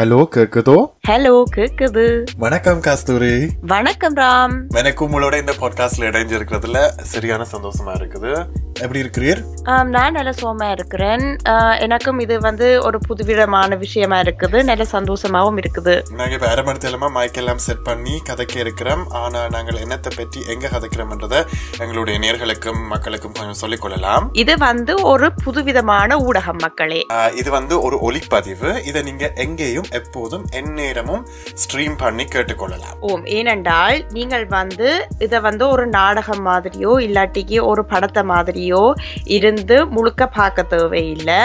Hello करकतो hello கேக்குது வணக்கம் காஸ்தூரி வணக்கம் ராம் எனக்கு உங்களோட இந்த பாட்காஸ்ட்ல இணைஞ்சிருக்கிறதுல சரியான சந்தோஷமா இருக்குது எப்படி இருக்கிறீர் நான் நல்ல சோமா இருக்கிறேன் எனக்கும் இது வந்து ஒரு புதுவிதமான விஷயமா இருக்குது நல்ல சந்தோஷமாவும் இருக்குது நாங்க வேற அரை மணி மைக் எல்லாம் செட் பண்ணி கதைக்க இருக்கிறோம் ஆனா நாங்கள் என்னத்தை பற்றி எங்க கதைக்கிறோம்ன்றத எங்களுடைய நேர்களுக்கும் மக்களுக்கும் கொஞ்சம் சொல்லிக் கொள்ளலாம் இது வந்து ஒரு புதுவிதமான ஊடகம் மக்களே இது வந்து ஒரு ஒளிப்பதிவு இதை நீங்க எங்கேயும் எப்போதும் எந்நேரம் நேரமும் ஸ்ட்ரீம் பண்ணி கேட்டுக்கொள்ளலாம் ஓம் ஏனென்றால் நீங்கள் வந்து இதை வந்து ஒரு நாடகம் மாதிரியோ இல்லாட்டிக்கு ஒரு படத்தை மாதிரியோ இருந்து முழுக்க பார்க்க தேவையில்லை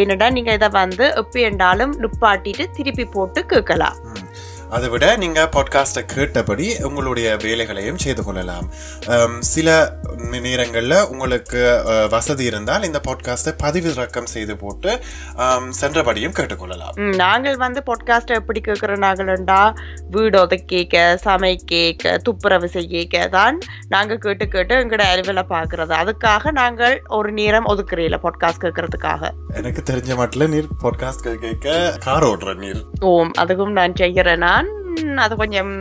ஏனென்றால் நீங்கள் இதை வந்து எப்படி என்றாலும் நுப்பாட்டிட்டு திருப்பி போட்டு கேட்கலாம் அதை விட நீங்கள் பாட்காஸ்ட்டை கேட்டபடி உங்களுடைய வேலைகளையும் செய்து கொள்ளலாம் சில நேரங்களில் உங்களுக்கு வசதி இருந்தால் இந்த பாட்காஸ்ட்டை பதிவிறக்கம் செய்து போட்டு சென்றபடியும் கேட்டுக்கொள்ளலாம் நாங்கள் வந்து பாட்காஸ்ட்டை எப்படி கேட்குற நாங்கள்டா வீடோத கேட்க சமை கேட்க துப்புரவு செய்ய தான் நாங்கள் கேட்டு கேட்டு எங்களோட அறிவில் பார்க்குறது அதுக்காக நாங்கள் ஒரு நேரம் ஒதுக்குறையில பாட்காஸ்ட் கேட்கறதுக்காக எனக்கு தெரிஞ்ச மட்டும் நீர் பாட்காஸ்ட் கேட்க கார் ஓடுற நீர் ஓம் அதுக்கும் நான் செய்கிறேன்னா அது கொஞ்சம்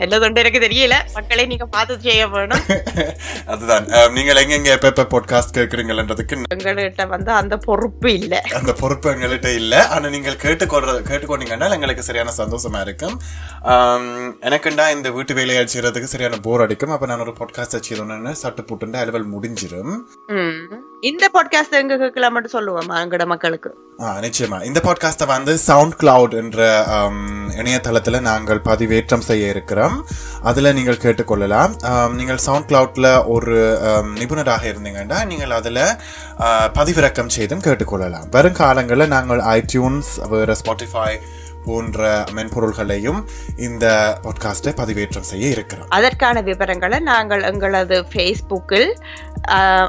நல்லதுண்டு எனக்கு தெரியல மக்களை நீங்க பார்த்து செய்ய வேணும் அதுதான் நீங்கள் எங்கெங்க எப்ப எப்ப பாட்காஸ்ட் கேட்குறீங்கன்றதுக்கு எங்கள்கிட்ட வந்து அந்த பொறுப்பு இல்ல அந்த பொறுப்பு எங்கள்கிட்ட இல்ல ஆனா நீங்கள் கேட்டுக்கொள்ற கேட்டுக்கொண்டீங்கன்னா எங்களுக்கு சரியான சந்தோஷமா இருக்கும் எனக்குண்டா இந்த வீட்டு வேலையை செய்யறதுக்கு சரியான போர் அடிக்கும் அப்ப நான் ஒரு பாட்காஸ்ட் செய்யணும்னு சட்டு புட்டுண்டா அலுவல் முடிஞ்சிடும் இந்த பாட்காஸ்ட் எங்க கேட்கலாம் மட்டும் சொல்லுவோமா எங்கட மக்களுக்கு நிச்சயமா இந்த பாட்காஸ்ட்டை வந்து சவுண்ட் கிளவுட் என்ற இணையதளத்தில் நாங்கள் பதிவேற்றம் செய்ய இருக்கிறோம் அதில் நீங்கள் கேட்டுக்கொள்ளலாம் நீங்கள் சவுண்ட் கிளவுட்ல ஒரு நிபுணராக இருந்தீங்கன்னா நீங்கள் அதில் பதிவிறக்கம் செய்தும் கேட்டுக்கொள்ளலாம் வரும் காலங்களில் நாங்கள் ஐடியூன்ஸ் வேற ஸ்பாட்டிஃபை போன்ற மென்பொருள்களையும் இந்த பாட்காஸ்டை பதிவேற்றம் செய்ய இருக்கிறோம் அதற்கான விவரங்களை நாங்கள் எங்களது ஃபேஸ்புக்கில்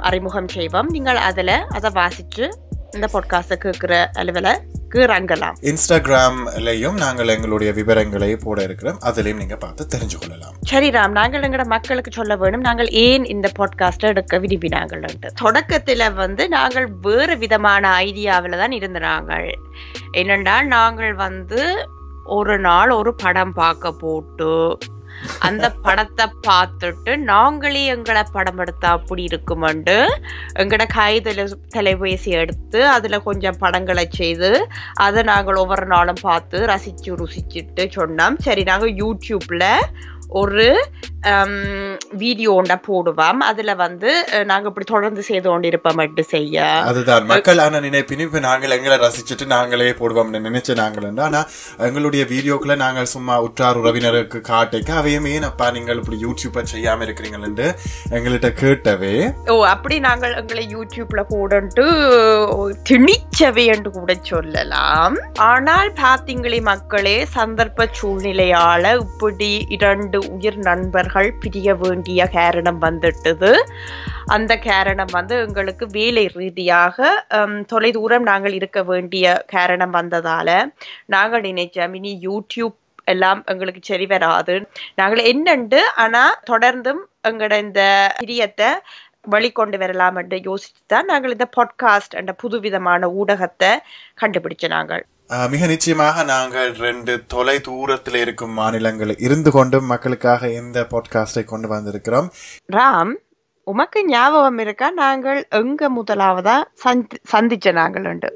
அறிமுகம் செய்வோம் நீங்கள் அதில் அதை வாசித்து இந்த பாட்காஸ்ட் கேட்குற அலுவலக்கு இறங்கலாம் இன்ஸ்டாகிராம்லையும் நாங்கள் எங்களுடைய விவரங்களை போட இருக்கிறோம் அதுலேயும் நீங்கள் பார்த்து தெரிஞ்சு கொள்ளலாம் சரி ராம் நாங்கள் எங்களோட மக்களுக்கு சொல்ல வேணும் நாங்கள் ஏன் இந்த பாட்காஸ்ட் எடுக்க விரும்பினாங்கள் தொடக்கத்தில் வந்து நாங்கள் வேறு விதமான ஐடியாவில் தான் இருந்தாங்கள் என்னென்றால் நாங்கள் வந்து ஒரு நாள் ஒரு படம் பார்க்க போட்டு அந்த படத்தை பார்த்துட்டு நாங்களே எங்களை படம் எடுத்தா அப்படி இருக்குமெண்டு எங்களோட கைதில் தொலைபேசி எடுத்து அதில் கொஞ்சம் படங்களை செய்து அதை நாங்கள் ஒவ்வொரு நாளும் பார்த்து ரசித்து ருசிச்சுட்டு சொன்னோம் சரி நாங்கள் யூடியூப்பில் ஒரு வீடியோ um, ஒன்ற போடுவோம் அதில் வந்து நாங்கள் இப்படி தொடர்ந்து செய்து கொண்டு இருப்போம் மட்டும் செய்ய அதுதான் மக்கள் ஆனால் நினைப்பினி இப்ப நாங்கள் எங்களை ரசிச்சுட்டு நாங்களே போடுவோம்னு நினைச்ச நாங்கள் ஆனால் எங்களுடைய வீடியோக்களை நாங்கள் சும்மா உற்றார் உறவினருக்கு காட்டிக்க அவையும் அப்பா நீங்கள் இப்படி செய்யாம செய்யாமல் என்று எங்கள்கிட்ட கேட்டவே ஓ அப்படி நாங்கள் எங்களை யூடியூப்பில் போடன்ட்டு திணிச்சவே என்று கூட சொல்லலாம் ஆனால் பாத்தீங்களே மக்களே சந்தர்ப்ப சூழ்நிலையால் இப்படி இரண்டு உயிர் நண்பர்கள் அவர்கள் பிரிய வேண்டிய காரணம் வந்துட்டது அந்த காரணம் வந்து எங்களுக்கு வேலை ரீதியாக தொலைதூரம் நாங்கள் இருக்க வேண்டிய காரணம் வந்ததால் நாங்கள் நினைச்சோம் இனி யூடியூப் எல்லாம் எங்களுக்கு சரி வராது நாங்கள் என்னண்டு ஆனால் தொடர்ந்தும் எங்களோட இந்த பிரியத்தை வெளிக்கொண்டு வரலாம் என்று யோசித்து தான் நாங்கள் இந்த பாட்காஸ்ட் என்ற புதுவிதமான ஊடகத்தை கண்டுபிடிச்ச நாங்கள் மிக நிச்சயமாக நாங்கள் ரெண்டு தொலை தூரத்தில் இருக்கும் மாநிலங்கள் இருந்து கொண்டு மக்களுக்காக இந்த பாட்காஸ்டை கொண்டு வந்திருக்கிறோம் ராம் உமக்கு ஞாபகம் இருக்கா நாங்கள் எங்க முதலாவதா சந்தி சந்திச்ச நாங்கள் உண்டு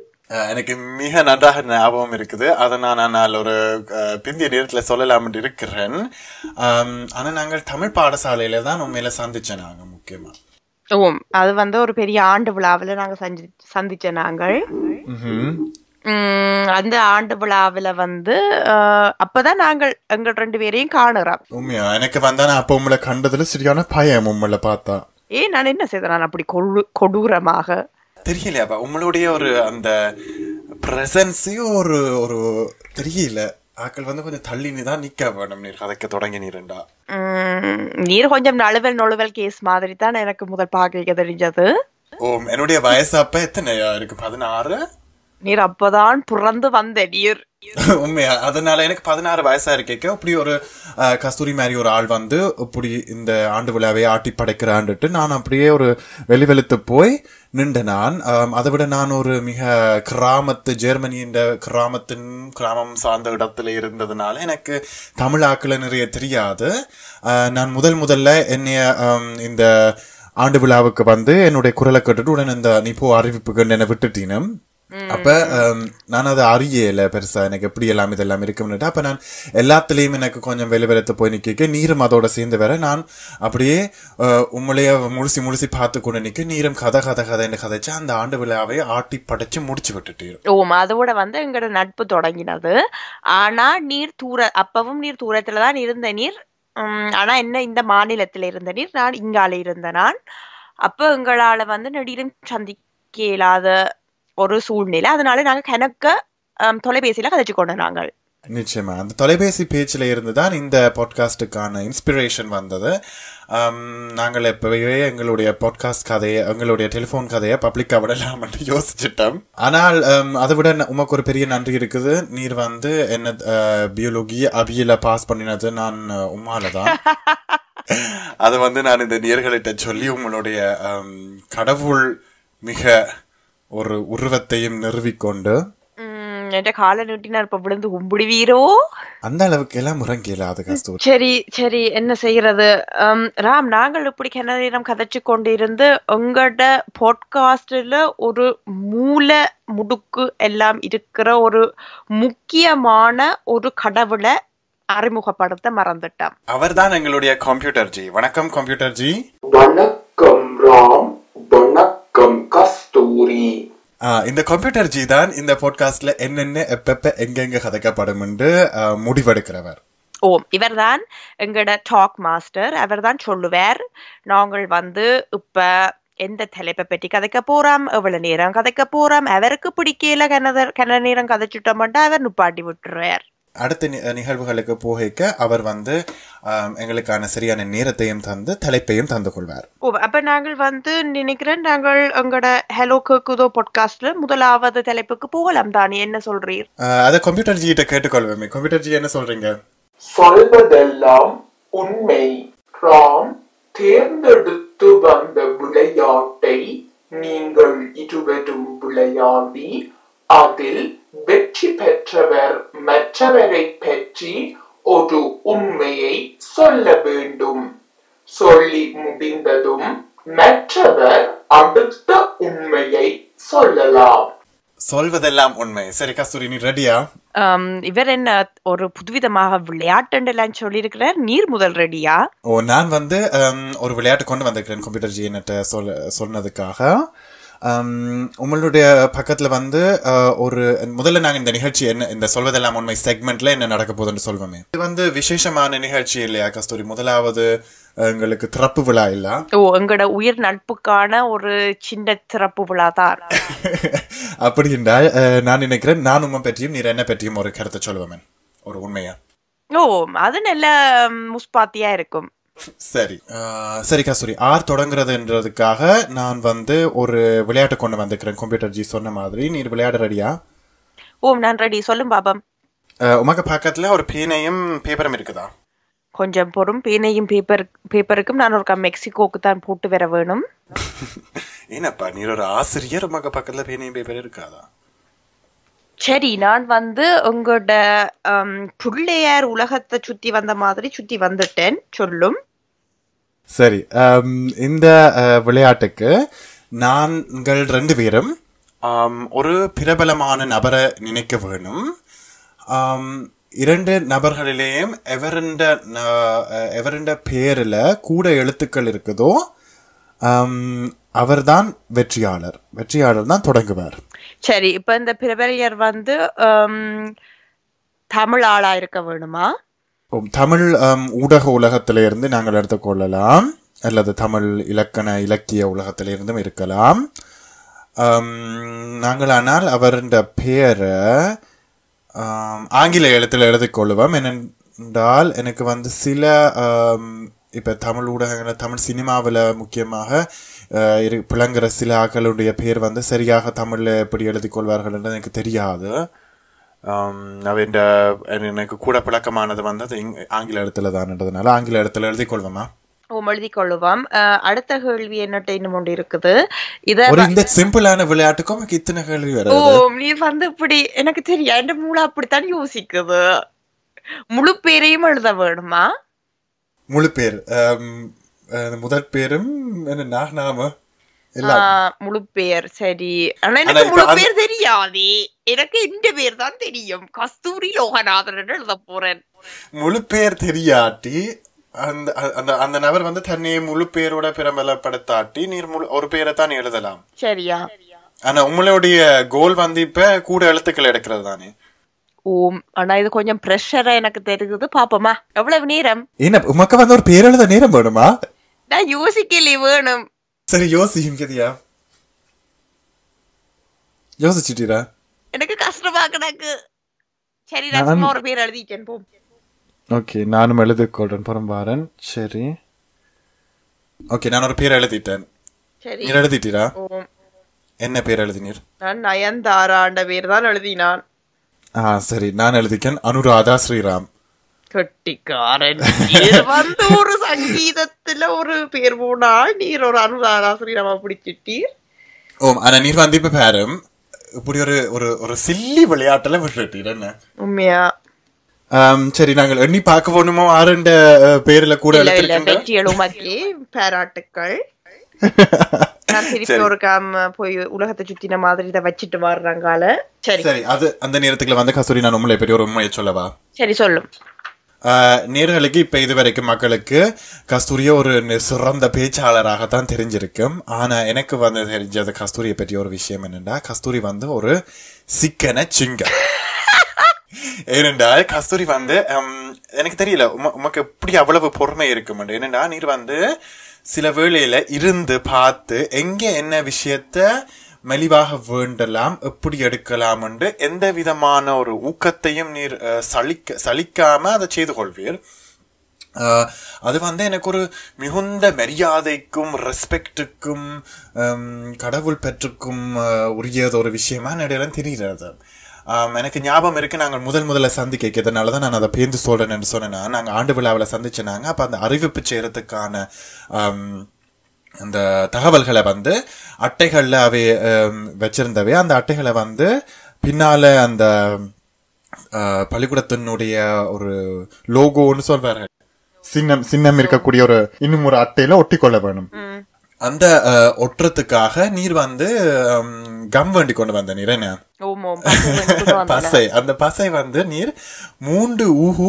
எனக்கு மிக நன்றாக ஞாபகம் இருக்குது அதை நான் நான் ஒரு பிந்திய நேரத்தில் சொல்லலாம் இருக்கிறேன் ஆனால் நாங்கள் தமிழ் பாடசாலையில தான் உண்மையில சந்திச்ச நாங்கள் முக்கியமாக ஓம் அது வந்து ஒரு பெரிய ஆண்டு விழாவில் நாங்கள் சந்தி சந்திச்ச நாங்கள் அந்த ஆண்டு விழாவில் வந்து அப்பதான் நாங்கள் எங்கள் ரெண்டு பேரையும் காணுறோம் உண்மையா எனக்கு வந்தா நான் அப்ப உங்களை கண்டதுல சரியான பயம் உங்களை பார்த்தா ஏ நான் என்ன செய்தேன் நான் அப்படி கொடூரமாக தெரியலையாப்பா உங்களுடைய ஒரு அந்த பிரசன்ஸையும் ஒரு ஒரு தெரியல ஆக்கள் வந்து கொஞ்சம் தள்ளி தான் நிக்க வேணும் நீர் கதைக்க தொடங்கி நீருண்டா நீர் கொஞ்சம் நழுவல் நொழுவல் கேஸ் மாதிரி தான் எனக்கு முதல் பார்க்க தெரிஞ்சது ஓ என்னுடைய வயசு அப்ப எத்தனை இருக்கு பதினாறு நீர் அப்பதான் பிறந்து வந்த நீர் உண்மையா அதனால எனக்கு பதினாறு வயசா இருக்கேக்க அப்படி ஒரு கஸ்தூரி மாதிரி ஒரு ஆள் வந்து இப்படி இந்த ஆண்டு விழாவை ஆட்டி படைக்கிறான்ட்டு நான் அப்படியே ஒரு வெளிவெளுத்து போய் நின்று நான் அதை விட நான் ஒரு மிக கிராமத்து ஜெர்மனியின் கிராமத்தின் கிராமம் சார்ந்த இடத்துல இருந்ததுனால எனக்கு தமிழ் தமிழாக்களை நிறைய தெரியாது நான் முதல் முதல்ல என்னைய இந்த ஆண்டு விழாவுக்கு வந்து என்னுடைய குரலை கேட்டுட்டு உடனே இந்த நீ போ அறிவிப்புகள் என்னை விட்டுட்டீனும் அப்ப um, நான் அதை இல்ல பெருசா எனக்கு எப்படி எல்லாம் இதெல்லாம் இருக்கும்னுட்டு அப்ப நான் எல்லாத்துலயும் எனக்கு கொஞ்சம் வெளிவெளத்து போய் நிற்க நீரும் அதோட சேர்ந்து வர நான் அப்படியே உம்மையே முழுசி முழுசி பார்த்து கொண்டு நிக்க நீரும் கதை கதை கதைன்னு கதைச்சு அந்த ஆண்டு விழாவை ஆட்டி படைச்சு முடிச்சு விட்டுட்டு ஓ அதோட வந்து எங்களோட நட்பு தொடங்கினது ஆனா நீர் தூர அப்பவும் நீர் தூரத்தில் தான் இருந்த நீர் ஆனா என்ன இந்த மாநிலத்தில் இருந்த நீர் நான் இங்கால இருந்த நான் அப்போ எங்களால் வந்து நடிகரும் சந்திக்க இயலாத ஒரு சூழ்நிலை அதனால நாங்க கணக்க தொலைபேசியில கதைச்சு கொண்டோம் நாங்கள் நிச்சயமா அந்த தொலைபேசி பேச்சில் இருந்து தான் இந்த பாட்காஸ்ட்டுக்கான இன்ஸ்பிரேஷன் வந்தது நாங்கள் எப்பவே எங்களுடைய பாட்காஸ்ட் கதையை எங்களுடைய டெலிஃபோன் கதையை பப்ளிக்காக விடலாம் என்று யோசிச்சிட்டோம் ஆனால் அதை விட உமக்கு ஒரு பெரிய நன்றி இருக்குது நீர் வந்து என்ன பியோலஜி அபியில் பாஸ் பண்ணினது நான் உமால தான் அதை வந்து நான் இந்த நேர்களிட்ட சொல்லி உங்களுடைய கடவுள் மிக ஒரு உருவத்தையும் நிறுவிக்கொண்டு அந்த அளவுக்கு சரி சரி என்ன செய்யறது ராம் நாங்கள் இப்படி நேரம் கொண்டிருந்து ஒரு முடுக்கு எல்லாம் இருக்கிற ஒரு முக்கியமான ஒரு கடவுளை அறிமுகப்படுத்த மறந்துட்டோம் தான் எங்களுடைய கம்ப்யூட்டர் ஜி வணக்கம் கம்ப்யூட்டர் ஜி வணக்கம் ராம் வணக்கம் கஸ்தூரி இந்த கம்ப்யூட்டர் ஜி தான் இந்த பாட்காஸ்ட்ல என்னென்ன எப்பப்ப எங்கெங்க கதைக்கப்படும் என்று முடிவெடுக்கிறவர் ஓ இவர் தான் எங்களோட டாக் மாஸ்டர் அவர் தான் சொல்லுவார் நாங்கள் வந்து இப்ப எந்த தலைப்பை பற்றி கதைக்க போறோம் எவ்வளவு நேரம் கதைக்க போறோம் அவருக்கு பிடிக்கல கன கன நேரம் கதைச்சுட்டோம்ட்டா அவர் நுப்பாட்டி விட்டுருவார் அடுத்த நிகழ்வுகளுக்கு போகைக்க அவர் வந்து எங்களுக்கான சரியான நேரத்தையும் தந்து தலைப்பையும் தந்து கொள்வார் ஓ அப்ப நாங்கள் வந்து நினைக்கிறேன் நாங்கள் எங்களோட ஹலோ கேக்குதோ பாட்காஸ்ட்ல முதலாவது தலைப்புக்கு போகலாம் தானே என்ன சொல்றீர் அதை கம்ப்யூட்டர் ஜி கிட்ட கேட்டுக்கொள்வோமே கம்ப்யூட்டர் ஜி என்ன சொல்றீங்க சொல்வதெல்லாம் உண்மை ராம் தேர்ந்தெடுத்து வந்த விளையாட்டை நீங்கள் இருவரும் விளையாடி அதில் வெற்றி பெற்றவர் மற்றவரை பற்றி ஒரு உண்மையை சொல்ல வேண்டும் சொல்லி முடிந்ததும் மற்றவர் அடுத்த உண்மையை சொல்லலாம் சொல்வதெல்லாம் உண்மை சரி கஸ்தூரி நீ ரெடியா இவர் என்ன ஒரு புதுவிதமாக விளையாட்டுலாம் சொல்லியிருக்கிறார் நீர் முதல் ரெடியா ஓ நான் வந்து ஒரு விளையாட்டு கொண்டு வந்திருக்கிறேன் கம்ப்யூட்டர் ஜி என்னட்ட சொல்ல சொன்னதுக்காக உங்களுடைய பக்கத்தில் வந்து ஒரு முதல்ல நாங்கள் இந்த நிகழ்ச்சி என்ன இந்த சொல்வதெல்லாம் உண்மை செக்மெண்ட்ல என்ன நடக்க போதுன்னு சொல்வோமே இது வந்து விசேஷமான நிகழ்ச்சி இல்லையா கஸ்தூரி முதலாவது எங்களுக்கு திறப்பு விழா இல்ல ஓ எங்களோட உயிர் நட்புக்கான ஒரு சின்ன திறப்பு விழா தான் அப்படி என்றால் நான் நினைக்கிறேன் நான் உண்மை பற்றியும் நீர் என்ன பற்றியும் ஒரு கருத்தை சொல்லுவேன் ஒரு உண்மையா ஓ அது நல்ல முஸ்பாத்தியா இருக்கும் சரி சரிக்கா சரி ஆர் தொடங்குறதுன்றதுக்காக நான் வந்து ஒரு விளையாட்டு கொண்டு வந்திருக்கிறேன் கம்ப்யூட்டர் ஜி சொன்ன மாதிரி நீ விளையாட ரெடியா ஓ நான் ரெடி சொல்லும் பாபம் உமக்கு பக்கத்துல ஒரு பேனையும் பேப்பரும் இருக்குதா கொஞ்சம் பொறும் பேனையும் பேப்பர் பேப்பருக்கும் நான் ஒரு மெக்சிகோக்கு தான் போட்டு வர வேணும் என்னப்பா நீர் ஒரு ஆசிரியர் உமக்கு பக்கத்துல பேனையும் பேப்பரும் இருக்காதா சரி நான் வந்து உங்களோட பிள்ளையார் உலகத்தை சுத்தி வந்த மாதிரி சுத்தி வந்துட்டேன் சொல்லும் சரி um, இந்த uh, விளையாட்டுக்கு நாங்கள் ரெண்டு பேரும் um, ஒரு பிரபலமான நபரை நினைக்க வேணும் um, இரண்டு நபர்களிலேயும் எவரண்ட uh, எவரண்ட பேரில் கூட எழுத்துக்கள் இருக்குதோ அவர்தான் வெற்றியாளர் வெற்றியாளர் தான் தொடங்குவார் சரி இப்போ இந்த பிரபலியர் வந்து தமிழ் ஆளா இருக்க வேணுமா தமிழ் ஊடக உலகத்திலிருந்து நாங்கள் எடுத்துக்கொள்ளலாம் அல்லது தமிழ் இலக்கண இலக்கிய உலகத்திலிருந்தும் இருக்கலாம் நாங்கள் ஆனால் அவருடைய பெயரை ஆங்கில எழுத்தில் எழுதிக்கொள்வோம் ஏனென்றால் எனக்கு வந்து சில இப்போ தமிழ் ஊடகங்கள் தமிழ் சினிமாவில் முக்கியமாக இரு பிளங்குற சில ஆக்களுடைய பெயர் வந்து சரியாக தமிழில் எப்படி எழுதி கொள்வார்கள் என்று எனக்கு தெரியாது அவன் எனக்கு கூட பழக்கமானது வந்து அது ஆங்கில இடத்துல தான்ன்றதுனால ஆங்கில இடத்துல எழுதி கொள்வோமா ஓம் எழுதி கொள்ளுவோம் அடுத்த கேள்வி என்னட்ட இன்னும் ஒன்று இருக்குது இத இந்த சிம்பிளான விளையாட்டுக்கும் இத்தனை கேள்வி வர ஓம் நீ வந்து இப்படி எனக்கு தெரியும் என் மூளை அப்படித்தான் யோசிக்குது முழு பேரையும் எழுத வேணுமா முழு பேர் முதற் பேரும் என்ன நாம முழு பேர் சரி ஆனா எனக்கு முழு பேர் தெரியாது எனக்கு இந்த பேர் தான் தெரியும் கஸ்தூரி லோகநாதன் எழுத போறேன் முழு பேர் தெரியாட்டி அந்த அந்த அந்த நபர் வந்து தன்னை முழு பேரோட பிரபலப்படுத்தாட்டி நீர் முழு ஒரு பேரை தான் எழுதலாம் சரியா ஆனா உங்களுடைய கோல் வந்து இப்ப கூட எழுத்துக்கள் எடுக்கிறது தானே ஓம் ஆனா இது கொஞ்சம் பிரஷரா எனக்கு தெரிஞ்சது பாப்போமா எவ்வளவு நேரம் என்ன உமக்கு வந்து ஒரு பேர் எழுத நேரம் வேணுமா நான் யோசிக்கலி வேணும் சரி யோசிக்கும் கதியா யோசிச்சுட்டீரா எனக்கு கஷ்டமா கணக்கு சரி நான் ஒரு பேர் எழுதிட்டேன் போ ஓகே நானும் எழுதிக்கொள்றேன் புறம் வாரன் சரி ஓகே நான் ஒரு பேர் எழுதிட்டேன் சரி நீர் எழுதிட்டீரா என்ன பேர் எழுதினீர் நான் நயன்தாராண்ட பேர் தான் எழுதினான் ஆ சரி நான் எழுதிக்கேன் அனுராதா ஸ்ரீராம் கட்டிக்காரன் நீர் வந்து ஒரு சங்கீதத்துல ஒரு பேர் போனா நீர் ஒரு அனுராசிரியமா பிடிச்சிட்டீர் ஓம் ஆனா நீர் வந்து இப்ப பேரும் இப்படி ஒரு ஒரு ஒரு சில்லி விளையாட்டுல விட்டுட்டீர் என்ன உண்மையா சரி நாங்கள் எண்ணி பார்க்க போகணுமோ ஆரண்ட பேர்ல கூட வெற்றியலுமாக்கி பாராட்டுக்கள் போய் உலகத்தை சுத்தின மாதிரி இதை வச்சுட்டு வர்றாங்கால சரி சரி அது அந்த நேரத்துக்குள்ள வந்த கஸ்தூரி நான் உண்மையில பெரிய ஒரு உண்மையை சொல்லவா சரி சொல்லும் நேர்களுக்கு இப்போ இதுவரைக்கும் மக்களுக்கு கஸ்தூரிய ஒரு சிறந்த பேச்சாளராக தான் தெரிஞ்சிருக்கும் ஆனால் எனக்கு வந்து தெரிஞ்சது கஸ்தூரியை பற்றி ஒரு விஷயம் என்னென்னா கஸ்தூரி வந்து ஒரு சிக்கன சிங்கம் ஏனென்றால் கஸ்தூரி வந்து எனக்கு தெரியல உமக்கு எப்படி அவ்வளவு பொறுமை இருக்கும் ஏனென்றா நீர் வந்து சில வேளையில இருந்து பார்த்து எங்கே என்ன விஷயத்த மெலிவாக வேண்டலாம் எப்படி எடுக்கலாம் என்று எந்த விதமான ஒரு ஊக்கத்தையும் நீர் சலிக்க சலிக்காம அதை செய்து கொள்வீர் அது வந்து எனக்கு ஒரு மிகுந்த மரியாதைக்கும் ரெஸ்பெக்டுக்கும் கடவுள் பெற்றுக்கும் உரியது ஒரு விஷயமா நடையில தெரிகிறது எனக்கு ஞாபகம் இருக்குது நாங்கள் முதல் முதல்ல சந்தி கேட்கறதுனால தான் நான் அதை பேர்ந்து சொல்கிறேன்னு சொன்னேன்னா நாங்கள் ஆண்டு விழாவில் சந்திச்சுனாங்க அப்போ அந்த அறிவிப்பு செய்கிறதுக்கான அந்த தகவல்களை வந்து அட்டைகளில் அவை வச்சிருந்தவை அந்த அட்டைகளை வந்து பின்னால் அந்த பள்ளிக்கூடத்தினுடைய ஒரு லோகோன்னு சொல்வாரு சின்னம் சின்னம் இருக்கக்கூடிய ஒரு இன்னும் ஒரு அட்டையில ஒட்டி கொள்ள வேணும் அந்த ஒட்டுறதுக்காக நீர் வந்து கம் வேண்டி கொண்டு வந்த நீர் என்ன பசை அந்த பசை வந்து நீர் மூன்று ஊஹு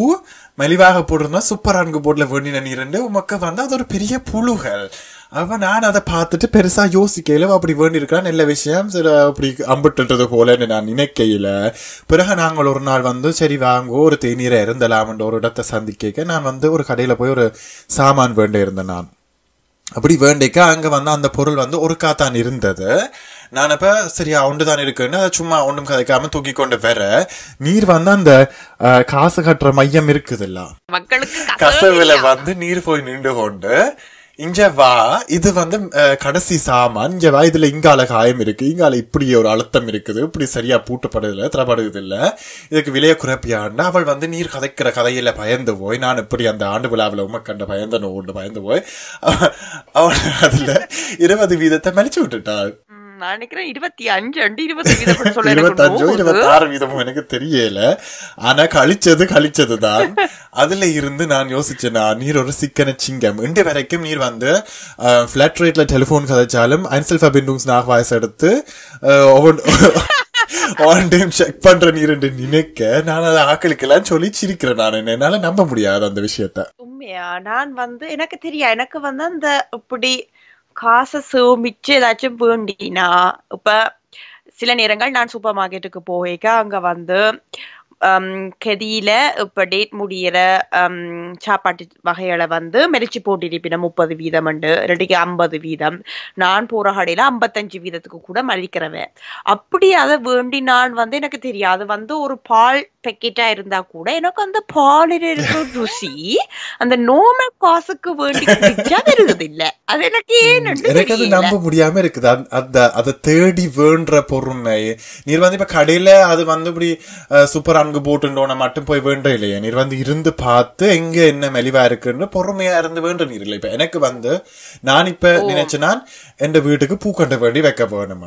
மலிவாக போட்டிருந்தா சூப்பர் அன்கு போட்டுல வேண்டின நீர் உமக்கு வந்து அது ஒரு பெரிய புழுகள் அப்போ நான் அதை பார்த்துட்டு பெருசாக யோசிக்கையில அப்படி வேண்டியிருக்கான் நல்ல விஷயம் சில அப்படி அம்பிட்டுன்றது போலன்னு நான் நினைக்கையில் பிறகு நாங்கள் ஒரு நாள் வந்து சரி வாங்கோ ஒரு தேநீரை இருந்தலாம்ன்ற ஒரு இடத்தை சந்திக்க நான் வந்து ஒரு கடையில் போய் ஒரு சாமான் வேண்டி இருந்தேன் நான் அப்படி வேண்டிக்க அங்கே வந்து அந்த பொருள் வந்து ஒருக்கா தான் இருந்தது நான் இப்போ சரியா ஒன்று தான் இருக்குன்னு அதை சும்மா ஒன்றும் கதைக்காம தூக்கி கொண்டு வர நீர் வந்து அந்த காசு கட்டுற மையம் இருக்குதுல்ல கசவுல வந்து நீர் போய் நின்று கொண்டு இங்க வா இது வந்து கடைசி சாமான் இங்க வா இதுல இங்கால காயம் இருக்கு இங்கால இப்படி ஒரு அழுத்தம் இருக்குது இப்படி சரியா பூட்டப்படுதில்ல தரப்படுது இல்ல இதுக்கு விலைய குறைப்பியான்னு அவள் வந்து நீர் கதைக்கிற கதையில பயந்து போய் நான் இப்படி அந்த ஆண்டு விழாவில் கண்ட பயந்த ஒன்று பயந்து போய் அவள் அதுல இருபது வீதத்தை மலிச்சு விட்டுட்டாள் நான் நினைக்கிறேன் இருபத்தி அஞ்சு அண்டு இருபத்தி வீதம் சொல்ல இருபத்தஞ்சோ இருபத்தாறு வீதமும் எனக்கு தெரியல ஆனா கழிச்சது கழிச்சது தான் அதுல இருந்து நான் யோசிச்சேனா நீர் ஒரு சிக்கன சிங்கம் இன்று வரைக்கும் நீர் வந்து பிளாட் ரேட்ல டெலிபோன் கதைச்சாலும் அன்சல் ஃபபிண்டுங்ஸ் நாகவாய்ஸ் எடுத்து ஆன் டைம் செக் பண்ற நீர் என்று நினைக்க நான் அதை ஆக்களுக்கு எல்லாம் சொல்லிச்சிருக்கிறேன் நான் என்னால நம்ப முடியாது அந்த விஷயத்த உண்மையா நான் வந்து எனக்கு தெரியா எனக்கு வந்து அந்த இப்படி காசை சேமிச்சு ஏதாச்சும் வேண்டினா இப்ப சில நேரங்கள் நான் சூப்பர் மார்க்கெட்டுக்கு போயிக்க அங்க வந்து Um, கெதியில இப்ப டேட் முடியிற um, சாப்பாட்டு வகைகளை வந்து மெரிச்சு போட்டிருப்பின முப்பது வீதம் உண்டு ரெடிக்கு ஐம்பது வீதம் நான் போற கடையில் ஐம்பத்தஞ்சு வீதத்துக்கு கூட மலிக்கிறவன் அப்படி அதை வேண்டி நான் வந்து எனக்கு தெரியாது வந்து ஒரு பால் பெக்கெட்டா இருந்தா கூட எனக்கு அந்த பாலில் இருக்கிற ருசி அந்த நோம காசுக்கு வேண்டி குடிச்சா வருது இல்லை அது எனக்கு ஏன் எனக்கு அது நம்ப முடியாம இருக்குது அந்த அதை தேடி வேண்ட பொருள் நீர் வந்து இப்போ கடையில அது வந்து இப்படி சூப்பரான அங்கு போட்டுண்டோன மட்டும் போய் வேண்டும் இல்லையே நீர் வந்து இருந்து பார்த்து எங்க என்ன மெலிவா இருக்குன்னு பொறுமையா இருந்து வேண்டும் நீர் இல்லை இப்ப எனக்கு வந்து நான் இப்ப நான் என் வீட்டுக்கு பூக்கண்ட வேண்டி வைக்க வேணும்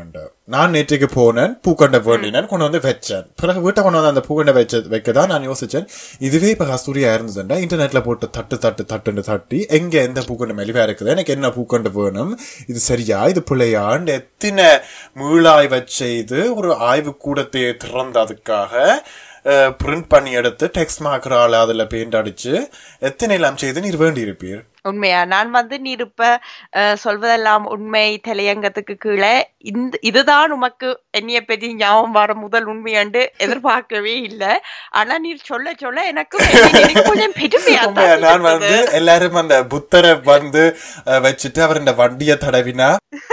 நான் நேற்றுக்கு போனேன் பூக்கண்ட வேண்டினேன் கொண்டு வந்து வச்சேன் பிறகு வீட்டை கொண்டு வந்து அந்த பூக்கண்ட வச்ச வைக்க தான் நான் யோசிச்சேன் இதுவே இப்ப கஸ்தூரியா இருந்ததுண்டா இன்டர்நெட்ல போட்டு தட்டு தட்டு தட்டுன்னு தட்டி எங்க எந்த பூக்கண்ட மெலிவா இருக்குது எனக்கு என்ன பூக்கண்டு வேணும் இது சரியா இது பிள்ளையான்னு எத்தனை மீளாய்வை செய்து ஒரு ஆய்வு கூடத்தை திறந்ததுக்காக பிரிண்ட் பண்ணி எடுத்து டெக்ஸ்ட் மார்க்கரால் அதில் பெயிண்ட் அடித்து எத்தனை எல்லாம் செய்து நீர் வேண்டியிருப்பீர் உண்மையா நான் வந்து நீ இருப்ப சொல்வதெல்லாம் உண்மை தலையங்கத்துக்கு கீழே இந்த இதுதான் உமக்கு என்னைய பத்தி ஞாபகம் வர முதல் உண்மையாண்டு எதிர்பார்க்கவே இல்லை ஆனா நீ சொல்ல சொல்ல எனக்கு கொஞ்சம் பெருமையா நான் வந்து எல்லாரும் அந்த புத்தரை வந்து வச்சுட்டு அவர் இந்த வண்டியை தடவினா